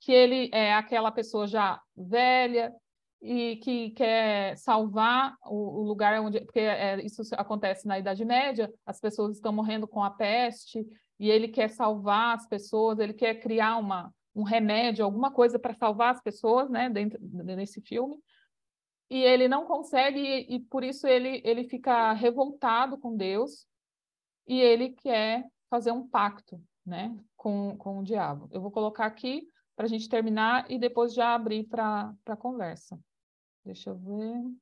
que ele é aquela pessoa já velha, e que quer salvar o, o lugar onde, porque é, isso acontece na Idade Média, as pessoas estão morrendo com a peste e ele quer salvar as pessoas, ele quer criar uma, um remédio, alguma coisa para salvar as pessoas, né, dentro nesse filme. E ele não consegue e, e por isso ele ele fica revoltado com Deus e ele quer fazer um pacto, né, com, com o diabo. Eu vou colocar aqui para a gente terminar e depois já abrir para a conversa. Deixa eu ver.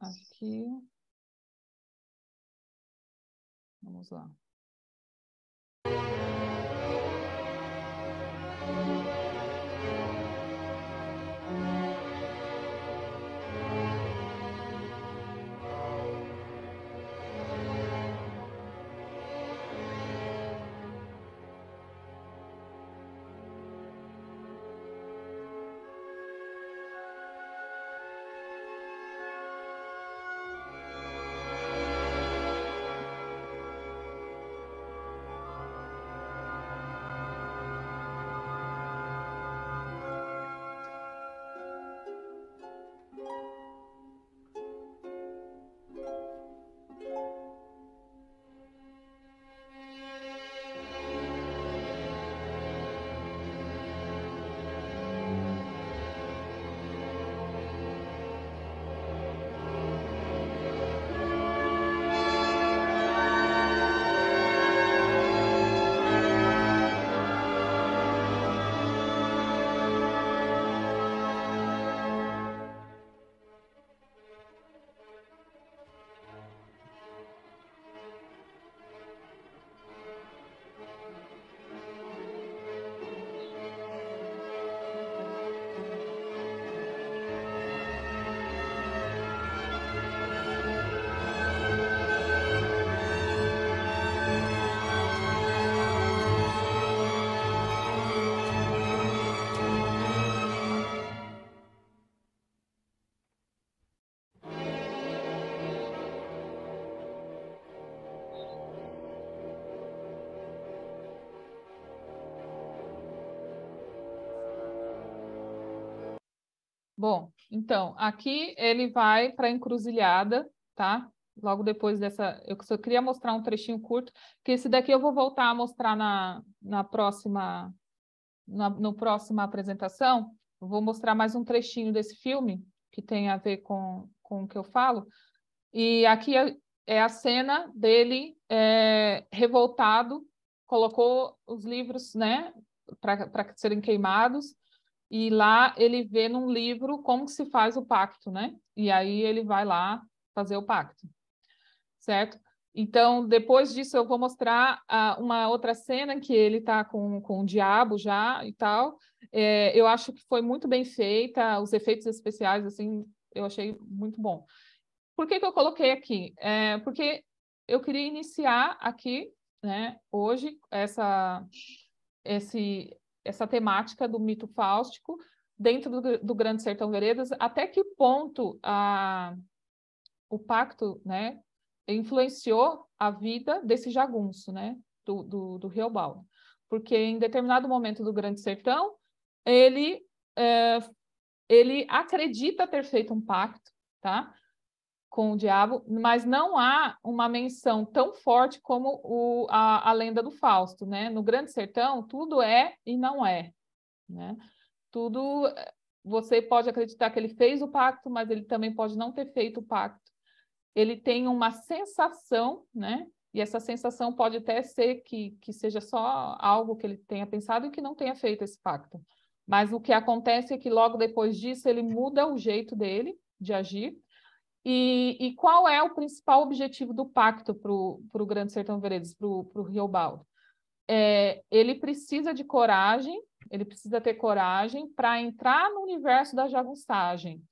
Aqui. Vamos lá. Bom, então, aqui ele vai para a encruzilhada, tá? Logo depois dessa, eu só queria mostrar um trechinho curto, que esse daqui eu vou voltar a mostrar na, na próxima na no próxima apresentação. Eu vou mostrar mais um trechinho desse filme que tem a ver com, com o que eu falo. E aqui é, é a cena dele é, revoltado, colocou os livros, né, para serem queimados e lá ele vê num livro como se faz o pacto, né? E aí ele vai lá fazer o pacto, certo? Então, depois disso, eu vou mostrar uh, uma outra cena que ele está com, com o diabo já e tal. É, eu acho que foi muito bem feita, os efeitos especiais, assim, eu achei muito bom. Por que, que eu coloquei aqui? É, porque eu queria iniciar aqui, né, hoje, essa, esse, essa temática do mito fáustico dentro do, do Grande Sertão Veredas, até que ponto a, o pacto né, influenciou a vida desse jagunço, né, do, do, do Porque em determinado momento do Grande Sertão, ele, é, ele acredita ter feito um pacto, tá? com o diabo, mas não há uma menção tão forte como o, a, a lenda do Fausto, né? No Grande Sertão, tudo é e não é, né? Tudo, você pode acreditar que ele fez o pacto, mas ele também pode não ter feito o pacto. Ele tem uma sensação, né? E essa sensação pode até ser que, que seja só algo que ele tenha pensado e que não tenha feito esse pacto. Mas o que acontece é que logo depois disso ele muda o jeito dele de agir e, e qual é o principal objetivo do pacto para o Grande Sertão Veredas, para o Rio Baldo? É, ele precisa de coragem, ele precisa ter coragem para entrar no universo da jagunçagem.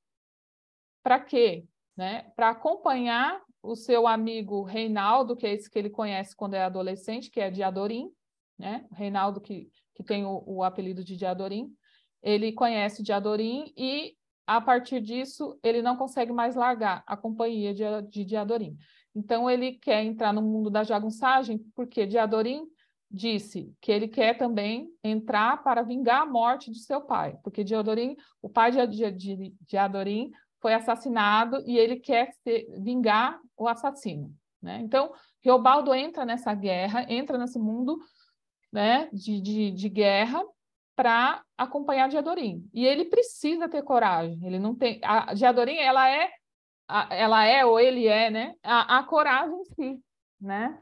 Para quê? Né? Para acompanhar o seu amigo Reinaldo, que é esse que ele conhece quando é adolescente, que é Diadorim, né? Reinaldo que, que tem o, o apelido de Diadorim, ele conhece Diadorim e a partir disso, ele não consegue mais largar a companhia de, de Diadorim. Então, ele quer entrar no mundo da jagunçagem, porque Diadorim disse que ele quer também entrar para vingar a morte de seu pai, porque Diadorim, o pai de Adorim, foi assassinado e ele quer ser, vingar o assassino. Né? Então, Reobaldo entra nessa guerra, entra nesse mundo né, de, de, de guerra, para acompanhar a Diadorim. E ele precisa ter coragem. Ele não tem. A Diadorim, ela é, ela é ou ele é, né? A, a coragem em si, né?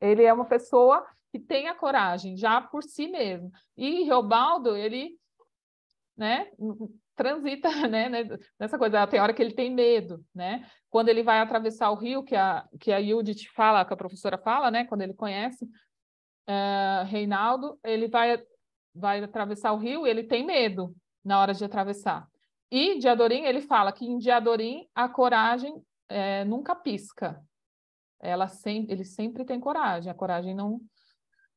Ele é uma pessoa que tem a coragem já por si mesmo. E Reobaldo, ele, né? transita né, né, nessa coisa, tem hora que ele tem medo, né? Quando ele vai atravessar o rio, que a, que a Judith fala, que a professora fala, né? Quando ele conhece uh, Reinaldo, ele vai vai atravessar o rio, ele tem medo na hora de atravessar. E Diadorim, ele fala que em Diadorim a coragem é, nunca pisca. Ela sempre, ele sempre tem coragem, a coragem não.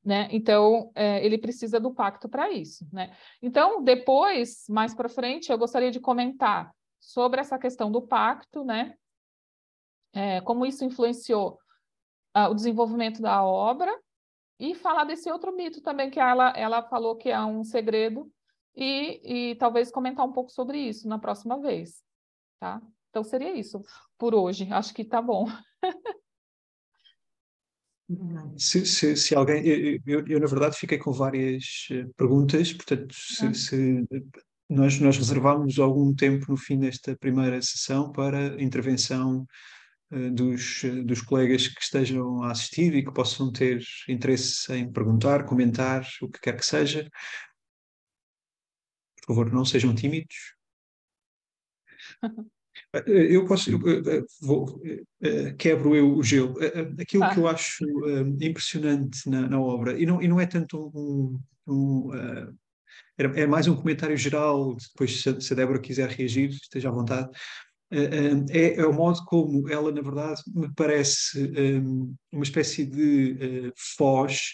Né? Então, é, ele precisa do pacto para isso. Né? Então, depois, mais para frente, eu gostaria de comentar sobre essa questão do pacto, né? É, como isso influenciou ah, o desenvolvimento da obra, e falar desse outro mito também que ela, ela falou que é um segredo e, e talvez comentar um pouco sobre isso na próxima vez, tá? Então seria isso por hoje. Acho que tá bom. Se, se, se, alguém. Eu, eu, eu, na verdade, fiquei com várias eh, perguntas, portanto, se, ah. se, nós, nós reservámos algum tempo no fim desta primeira sessão para intervenção eh, dos, dos, colegas que estejam a assistir e que possam ter interesse em perguntar, comentar, o que quer que seja. Por favor, não sejam tímidos. Eh, eh, eu posso, eu, vou, quebro eu o gelo. Aquilo ah. que eu ah. acho impressionante na, na, obra, e não, e não é tanto um, um é mais um comentário geral, depois se a Débora quiser reagir, esteja à vontade, eh, eh, é, é, o modo como ela, na verdade, me parece um, ehm, uma espécie de uh, eh, foz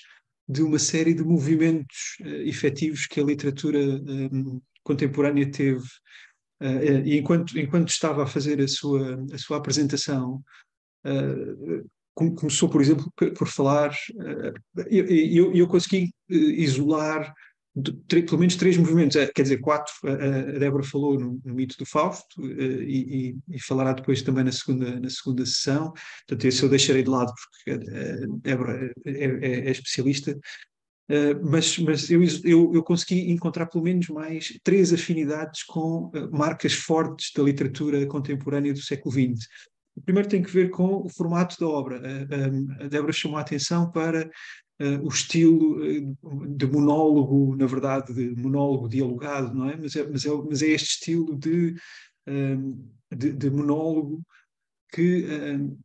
de uma série de movimentos uh, efetivos que a literatura um, ehm, contemporânea teve. Uh, e enquanto, enquanto estava a fazer a sua, a sua apresentação, começou, por exemplo, por falar. Eu, eu, eu consegui isolar pelo menos três movimentos, é, quer dizer, quatro, a, Débora falou no, no mito do Fausto eh, e, e, e, falará depois também na segunda, na segunda sessão, portanto esse eu deixarei de lado porque a eh, Débora eh, é, é, é especialista, mas, mas eu, eu, eu, consegui encontrar pelo menos mais três afinidades com marcas fortes da literatura contemporânea do século XX. O primeiro tem que ver com o formato da obra. a Débora chamou a atenção para uh, o estilo eh, de monólogo, na verdade, de monólogo dialogado, não é? Mas é, mas é, mas é este estilo de, um, ehm, de, de, monólogo que, um, ehm,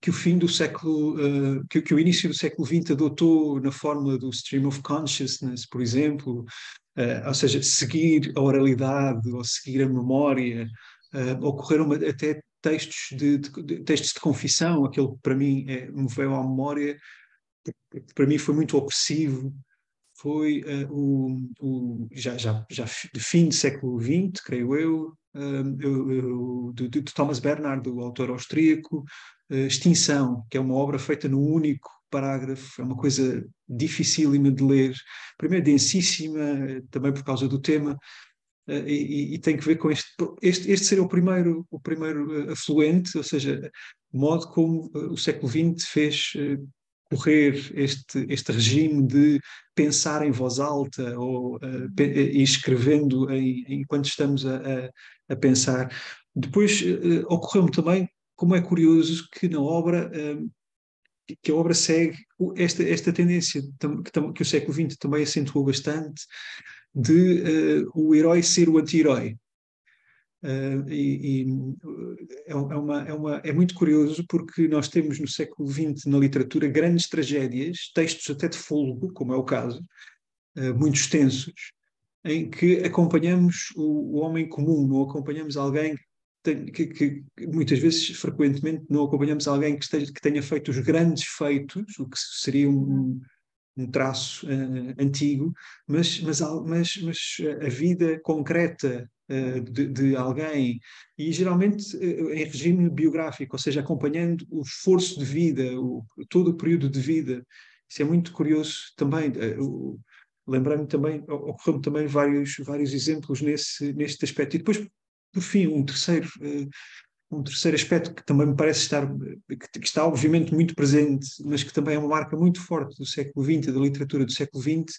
que o fim do século, uh, que, que, o início do século XX adotou na fórmula do stream of consciousness, por exemplo, uh, ou seja, seguir a oralidade ou seguir a memória, uh, ocorreram até textos de, de, de, textos de confissão, aquele que para mim é, me veio à memória que para mim foi muito opressivo foi uh, o, o, já, já, já de fim do século XX, creio eu, um, ehm, eu, eu de, Thomas Bernard, do autor austríaco, uh, Extinção, que é uma obra feita num único parágrafo, é uma coisa dificílima de ler, primeiro densíssima, eh, também por causa do tema, uh, e, e, tem que ver com este, este, este ser o primeiro, o primeiro afluente, ou seja, modo como o século XX fez correr este, este regime de pensar em voz alta ou uh, e escrevendo em, enquanto estamos a, a, a pensar. Depois uh, ocorreu-me também, como é curioso, que na obra uh, que a obra segue esta, esta tendência que, que o século XX também acentuou bastante de uh, o herói ser o anti-herói. Uh, e, e é, é, uma, é, uma, é, muito curioso porque nós temos no século XX na literatura grandes tragédias, textos até de fôlego, como é o caso, uh, muito extensos, em que acompanhamos o, o homem comum, não acompanhamos alguém que, que, que, muitas vezes, frequentemente, não acompanhamos alguém que, esteja, que tenha feito os grandes feitos, o que seria um, um traço uh, antigo, mas, mas, mas, mas a vida concreta eh, de, de, alguém, e geralmente eh, em regime biográfico, ou seja, acompanhando o esforço de vida, o, todo o período de vida. Isso é muito curioso também. Eh, lembrei-me também, ocorreu-me também vários, vários exemplos nesse, neste aspecto. E depois, por fim, um terceiro, um terceiro aspecto que também me parece estar, que, que está obviamente muito presente, mas que também é uma marca muito forte do século XX, da literatura do século XX,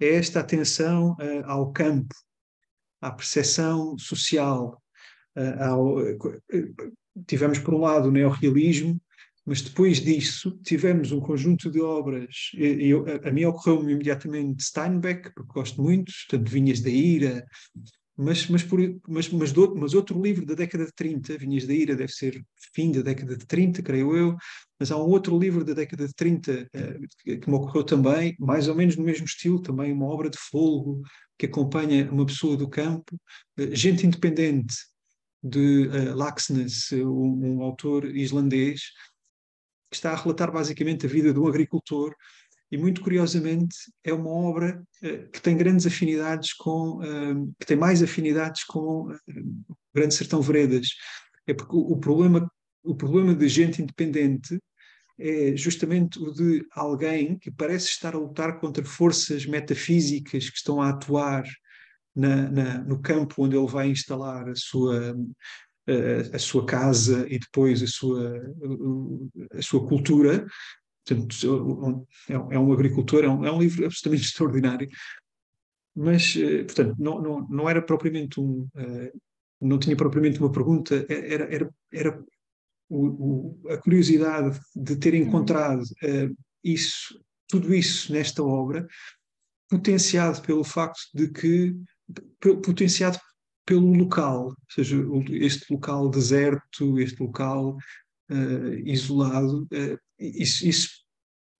é esta atenção ao campo, à percepção social. Ao, tivemos, por um lado, o neorrealismo, mas depois disso tivemos um conjunto de obras. Eu, a, a mim ocorreu-me imediatamente Steinbeck, porque gosto muito, portanto, Vinhas da Ira, mas, mas, por, mas, mas, do, mas, outro livro da década de 30, Vinhas da Ira, deve ser fim da década de 30, creio eu, mas há um outro livro da década de 30 uh, eh, que me ocorreu também, mais ou menos no mesmo estilo, também uma obra de folgo, que acompanha uma pessoa do campo, eh, gente independente de uh, Laxness, eh, um, um, autor islandês, que está a relatar basicamente a vida de um agricultor e muito curiosamente é uma obra uh, que tem grandes afinidades com, uh, que tem mais afinidades com Grande Sertão Veredas. É porque o, o problema o problema de gente independente é justamente o de alguém que parece estar a lutar contra forças metafísicas que estão a atuar na, na, no campo onde ele vai instalar a sua, a, a sua casa e depois a sua, a sua cultura. Portanto, é, é um agricultor, é um, é um livro absolutamente extraordinário. Mas, eh, portanto, não, não, não era propriamente um. Eh, não tinha propriamente uma pergunta, era, era, era o, a curiosidade de ter uhum. encontrado uh, isso, tudo isso nesta obra, potenciado pelo facto de que, potenciado pelo local, ou seja, este local deserto, este local uh, isolado, uh, isso, isso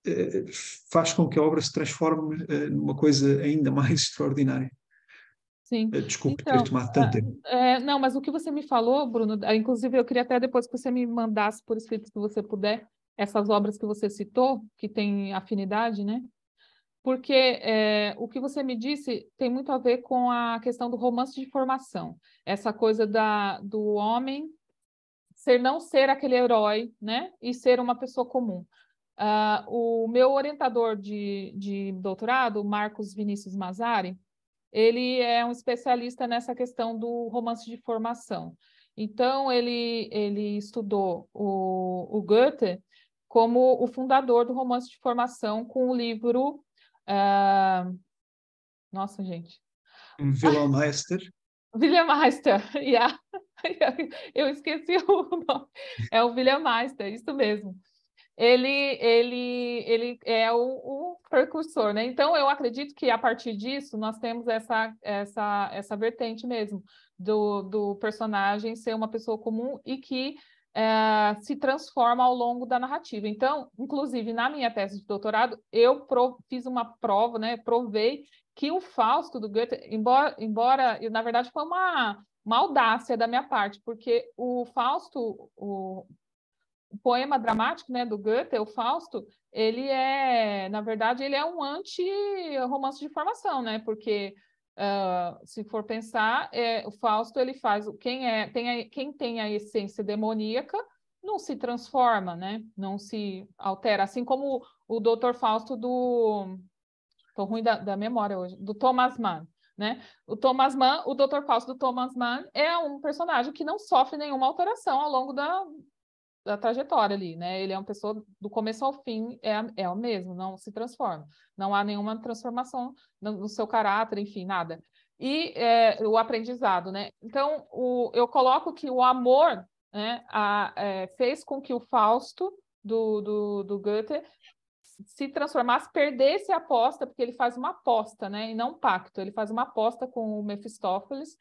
uh, faz com que a obra se transforme numa coisa ainda mais extraordinária. Sim. Eh, Desculpe então, ter te matado. Ah, é, não, mas o que você me falou, Bruno, inclusive eu queria até depois que você me mandasse por escrito, se você puder, essas obras que você citou, que tem afinidade, né? Porque é, o que você me disse tem muito a ver com a questão do romance de formação, essa coisa da, do homem ser não ser aquele herói, né? E ser uma pessoa comum. Uh, o meu orientador de, de doutorado, Marcos Vinícius Mazari, ele é um especialista nessa questão do romance de formação. Então, ele, ele estudou o, o Goethe como o fundador do romance de formação com o livro. Uh... Nossa, gente. Wilhelm Meister. Wilhelm Meister, yeah. eu esqueci o nome. É o Wilhelm Meister, isso mesmo ele, ele, ele é o, o precursor, né? Então, eu acredito que a partir disso nós temos essa, essa, essa vertente mesmo do, do personagem ser uma pessoa comum e que é, se transforma ao longo da narrativa. Então, inclusive, na minha tese de doutorado, eu pro, fiz uma prova, né? Provei que o Fausto do Goethe, embora, embora na verdade, foi uma, uma audácia da minha parte, porque o Fausto, o, o poema dramático, né, do Goethe, o Fausto, ele é, na verdade, ele é um anti-romance de formação, né, porque uh, se for pensar, é, o Fausto ele faz quem é tem a, quem tem a essência demoníaca não se transforma, né, não se altera, assim como o Dr. Fausto do Tô ruim da, da memória hoje, do Thomas Mann. Né? O Thomas Mann, o Dr. Fausto do Thomas Mann é um personagem que não sofre nenhuma alteração ao longo da, da trajetória ali, né? Ele é uma pessoa do começo ao fim é, é o mesmo, não se transforma, não há nenhuma transformação no, no seu caráter, enfim, nada. E é, o aprendizado, né? Então, o, eu coloco que o amor né, a, é, fez com que o Fausto do, do, do Goethe se transformasse, perdesse a aposta, porque ele faz uma aposta, né? E não um pacto, ele faz uma aposta com o Mefistófeles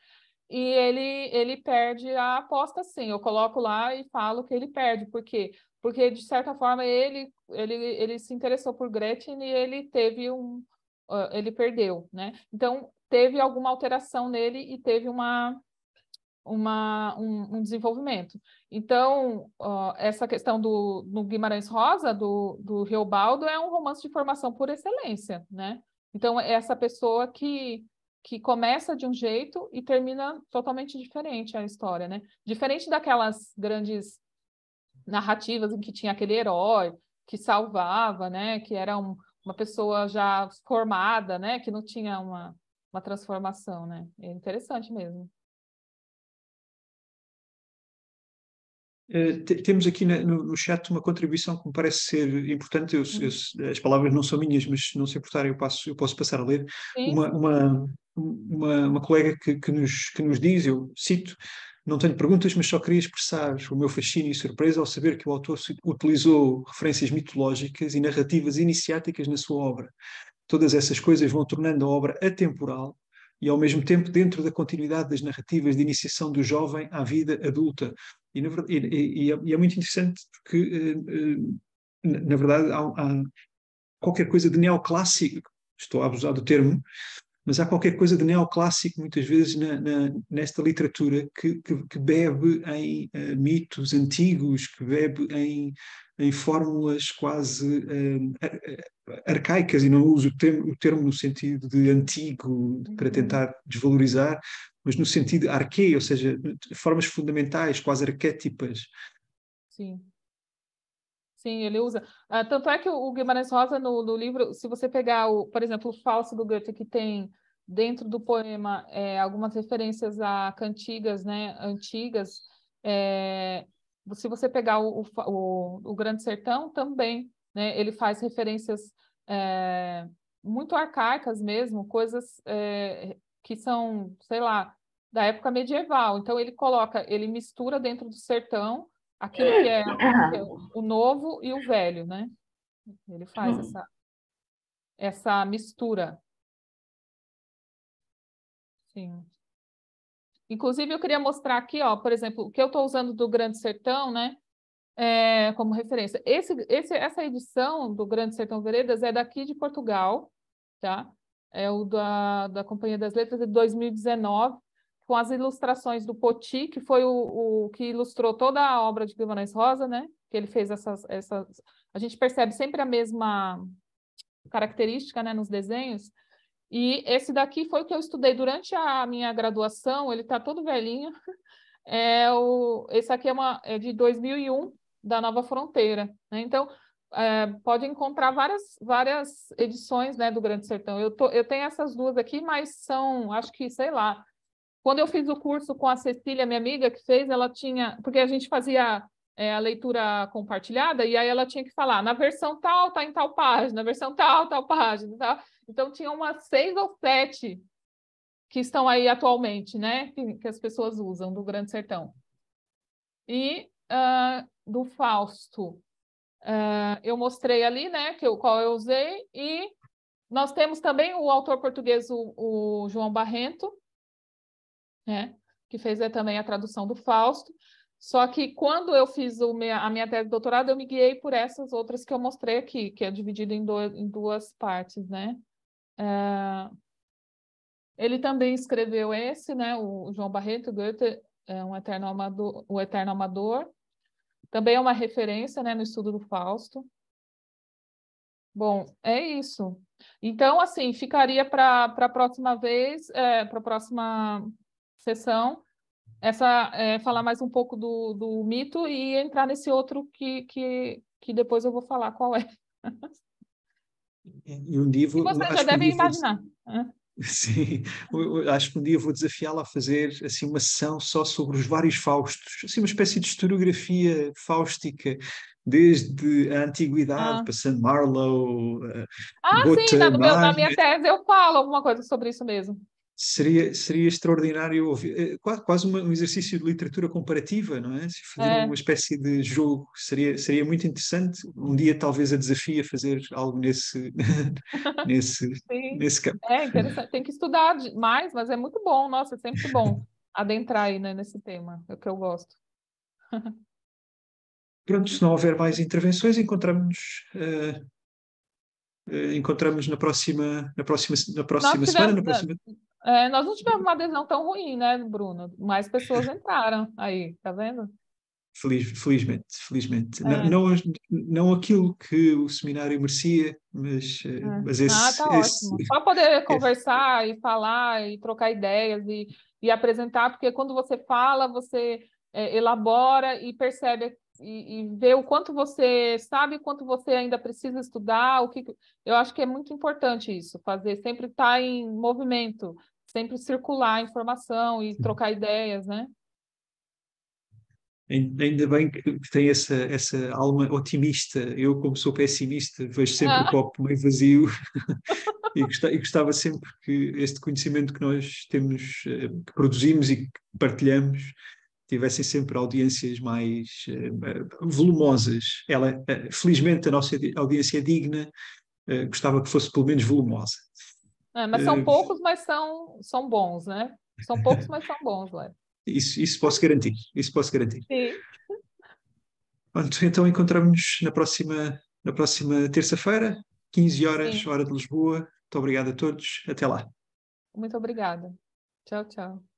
e ele, ele perde a aposta sim. Eu coloco lá e falo que ele perde, por quê? Porque, de certa forma, ele, ele, ele se interessou por Gretchen e ele teve um. Ah, ele perdeu, né? Então, teve alguma alteração nele e teve uma, uma, um, um, desenvolvimento. Então, essa questão do, do Guimarães Rosa, do, do Riobaldo, é um romance de formação por excelência, né? Então, é essa pessoa que que começa de um jeito e termina totalmente diferente a história, né? Diferente daquelas grandes narrativas em que tinha aquele herói que salvava, né? Que era um, uma pessoa já formada, né? Que não tinha uma, uma transformação, né? É interessante mesmo. Uh, temos aqui na, no, no, chat uma contribuição que me parece ser importante. Eu, eu, uhum. as palavras não são minhas, mas se não se importarem, eu, passo, eu posso passar a ler. Uma, uma, uma, uma colega que, que, nos, que nos diz, eu cito, não tenho perguntas, mas só queria expressar o meu fascínio e surpresa ao saber que o autor utilizou referências mitológicas e narrativas iniciáticas na sua obra. Todas essas coisas vão tornando a obra atemporal e, ao mesmo tempo, dentro da continuidade das narrativas de iniciação do jovem à vida adulta. E, verdade, e, e, é, e é, muito interessante porque, eh, eh, na verdade, há, há qualquer coisa de neoclássico, estou a abusar do termo, mas há qualquer coisa de neoclássico, muitas vezes, na, na, nesta literatura que, que, que bebe em uh, mitos antigos, que bebe em, em fórmulas quase uh, arcaicas, e não uso o termo, o termo, no sentido de antigo, para uhum. tentar desvalorizar, mas no sentido arque, ou seja, formas fundamentais, quase arquétipas. Sim. Sim, ele usa. Ah, tanto é que o Guimarães Rosa, no, no livro, se você pegar, o, por exemplo, o Falso do Goethe, que tem dentro do poema é, algumas referências a cantigas né, antigas. É, se você pegar o, o, o, Grande Sertão, também né, ele faz referências é, muito arcaicas mesmo, coisas é, que são, sei lá, da época medieval. Então ele coloca, ele mistura dentro do sertão aquilo que é, é o novo e o velho, né? Ele faz uhum. essa, essa mistura. Sim. Inclusive, eu queria mostrar aqui, ó, por exemplo, o que eu estou usando do Grande Sertão, né? É, como referência. Esse, esse, essa edição do Grande Sertão Veredas é daqui de Portugal, tá? É o da, da Companhia das Letras de 2019, com as ilustrações do Poti, que foi o, o que ilustrou toda a obra de Guimarães Rosa, né? Que ele fez essas, essas. A gente percebe sempre a mesma característica, né, nos desenhos. E esse daqui foi o que eu estudei durante a minha graduação, ele está todo velhinho. É o, esse aqui é, uma, é de 2001, da Nova Fronteira. Né? Então, é, pode encontrar várias, várias edições né, do Grande Sertão. Eu, tô, eu tenho essas duas aqui, mas são, acho que, sei lá. Quando eu fiz o curso com a Cecília, minha amiga, que fez, ela tinha. Porque a gente fazia é, a leitura compartilhada, e aí ela tinha que falar, na versão tal, está em tal página, na versão tal, tal página, tal. Então, tinha umas seis ou sete que estão aí atualmente, né? Que, que as pessoas usam do Grande Sertão. E uh, do Fausto, uh, eu mostrei ali, né? Que eu, qual eu usei. E nós temos também o autor português, o, o João Barrento, né? Que fez também a tradução do Fausto. Só que quando eu fiz minha, a minha tese de doutorado, eu me guiei por essas outras que eu mostrei aqui, que é dividido em, em, duas partes, né? É... Ele também escreveu esse, né, o João Barreto Goethe, é um eterno amador, o eterno amador. Também é uma referência, né, no estudo do Fausto. Bom, é isso. Então, assim, ficaria para a próxima vez, é, para a próxima sessão, essa é, falar mais um pouco do, do mito e entrar nesse outro que, que, que depois eu vou falar qual é. E um livro. E vocês já devem imaginar. Sim, eu acho que um dia vou desafiá-la a fazer assim uma sessão só sobre os vários Faustos, assim uma espécie de historiografia fáustica, desde a antiguidade, ah. passando Marlowe. Eh, ah, Gota, sim, na, na minha tese eu falo alguma coisa sobre isso mesmo seria, seria extraordinário ouvir, eh, quase, quase um exercício de literatura comparativa, não é? Se fazer é. uma espécie de jogo, seria, seria muito interessante. Um dia, talvez, a a fazer algo nesse, nesse, nesse campo. É interessante, tem que estudar mais, mas é muito bom, nossa, é sempre bom adentrar aí né, nesse tema, é o que eu gosto. Pronto, se não houver mais intervenções, encontramos-nos. Uh, eh, eh, encontramos na próxima na próxima na próxima semana tivemos, na próxima é, nós não tivemos uma adesão tão ruim, né, Bruno? Mais pessoas entraram aí, tá vendo? Feliz, felizmente, felizmente. É. Não, não, não, aquilo que o seminário merecia, mas, eh, é. mas esse, ah, tá esse... ótimo. Só poder conversar e falar e trocar ideias e, e apresentar, porque quando você fala, você eh, elabora e percebe e, e o quanto você sabe, o quanto você ainda precisa estudar, o que eu acho que é muito importante isso, fazer sempre estar tá em movimento, sempre circular informação e trocar ideias, né? Ainda bem que tem essa, essa alma otimista. Eu, como sou pessimista, vejo sempre ah. o copo meio vazio e, gostava, e, gostava, sempre que este conhecimento que nós temos, eh, que produzimos e que partilhamos, tivessem sempre audiências mais uh, volumosas. Ela, uh, felizmente, a nossa audiência é digna, uh, gostava que fosse pelo menos volumosa. É, mas são é. poucos, mas são, são bons, né? São poucos, mas são bons, Léo. Né? Isso, isso posso garantir, isso posso garantir. Sim. Pronto, então encontramos-nos na próxima, na próxima terça-feira, 15 horas, Sim. hora de Lisboa. Muito obrigado a todos. Até lá. Muito obrigada. Tchau, tchau.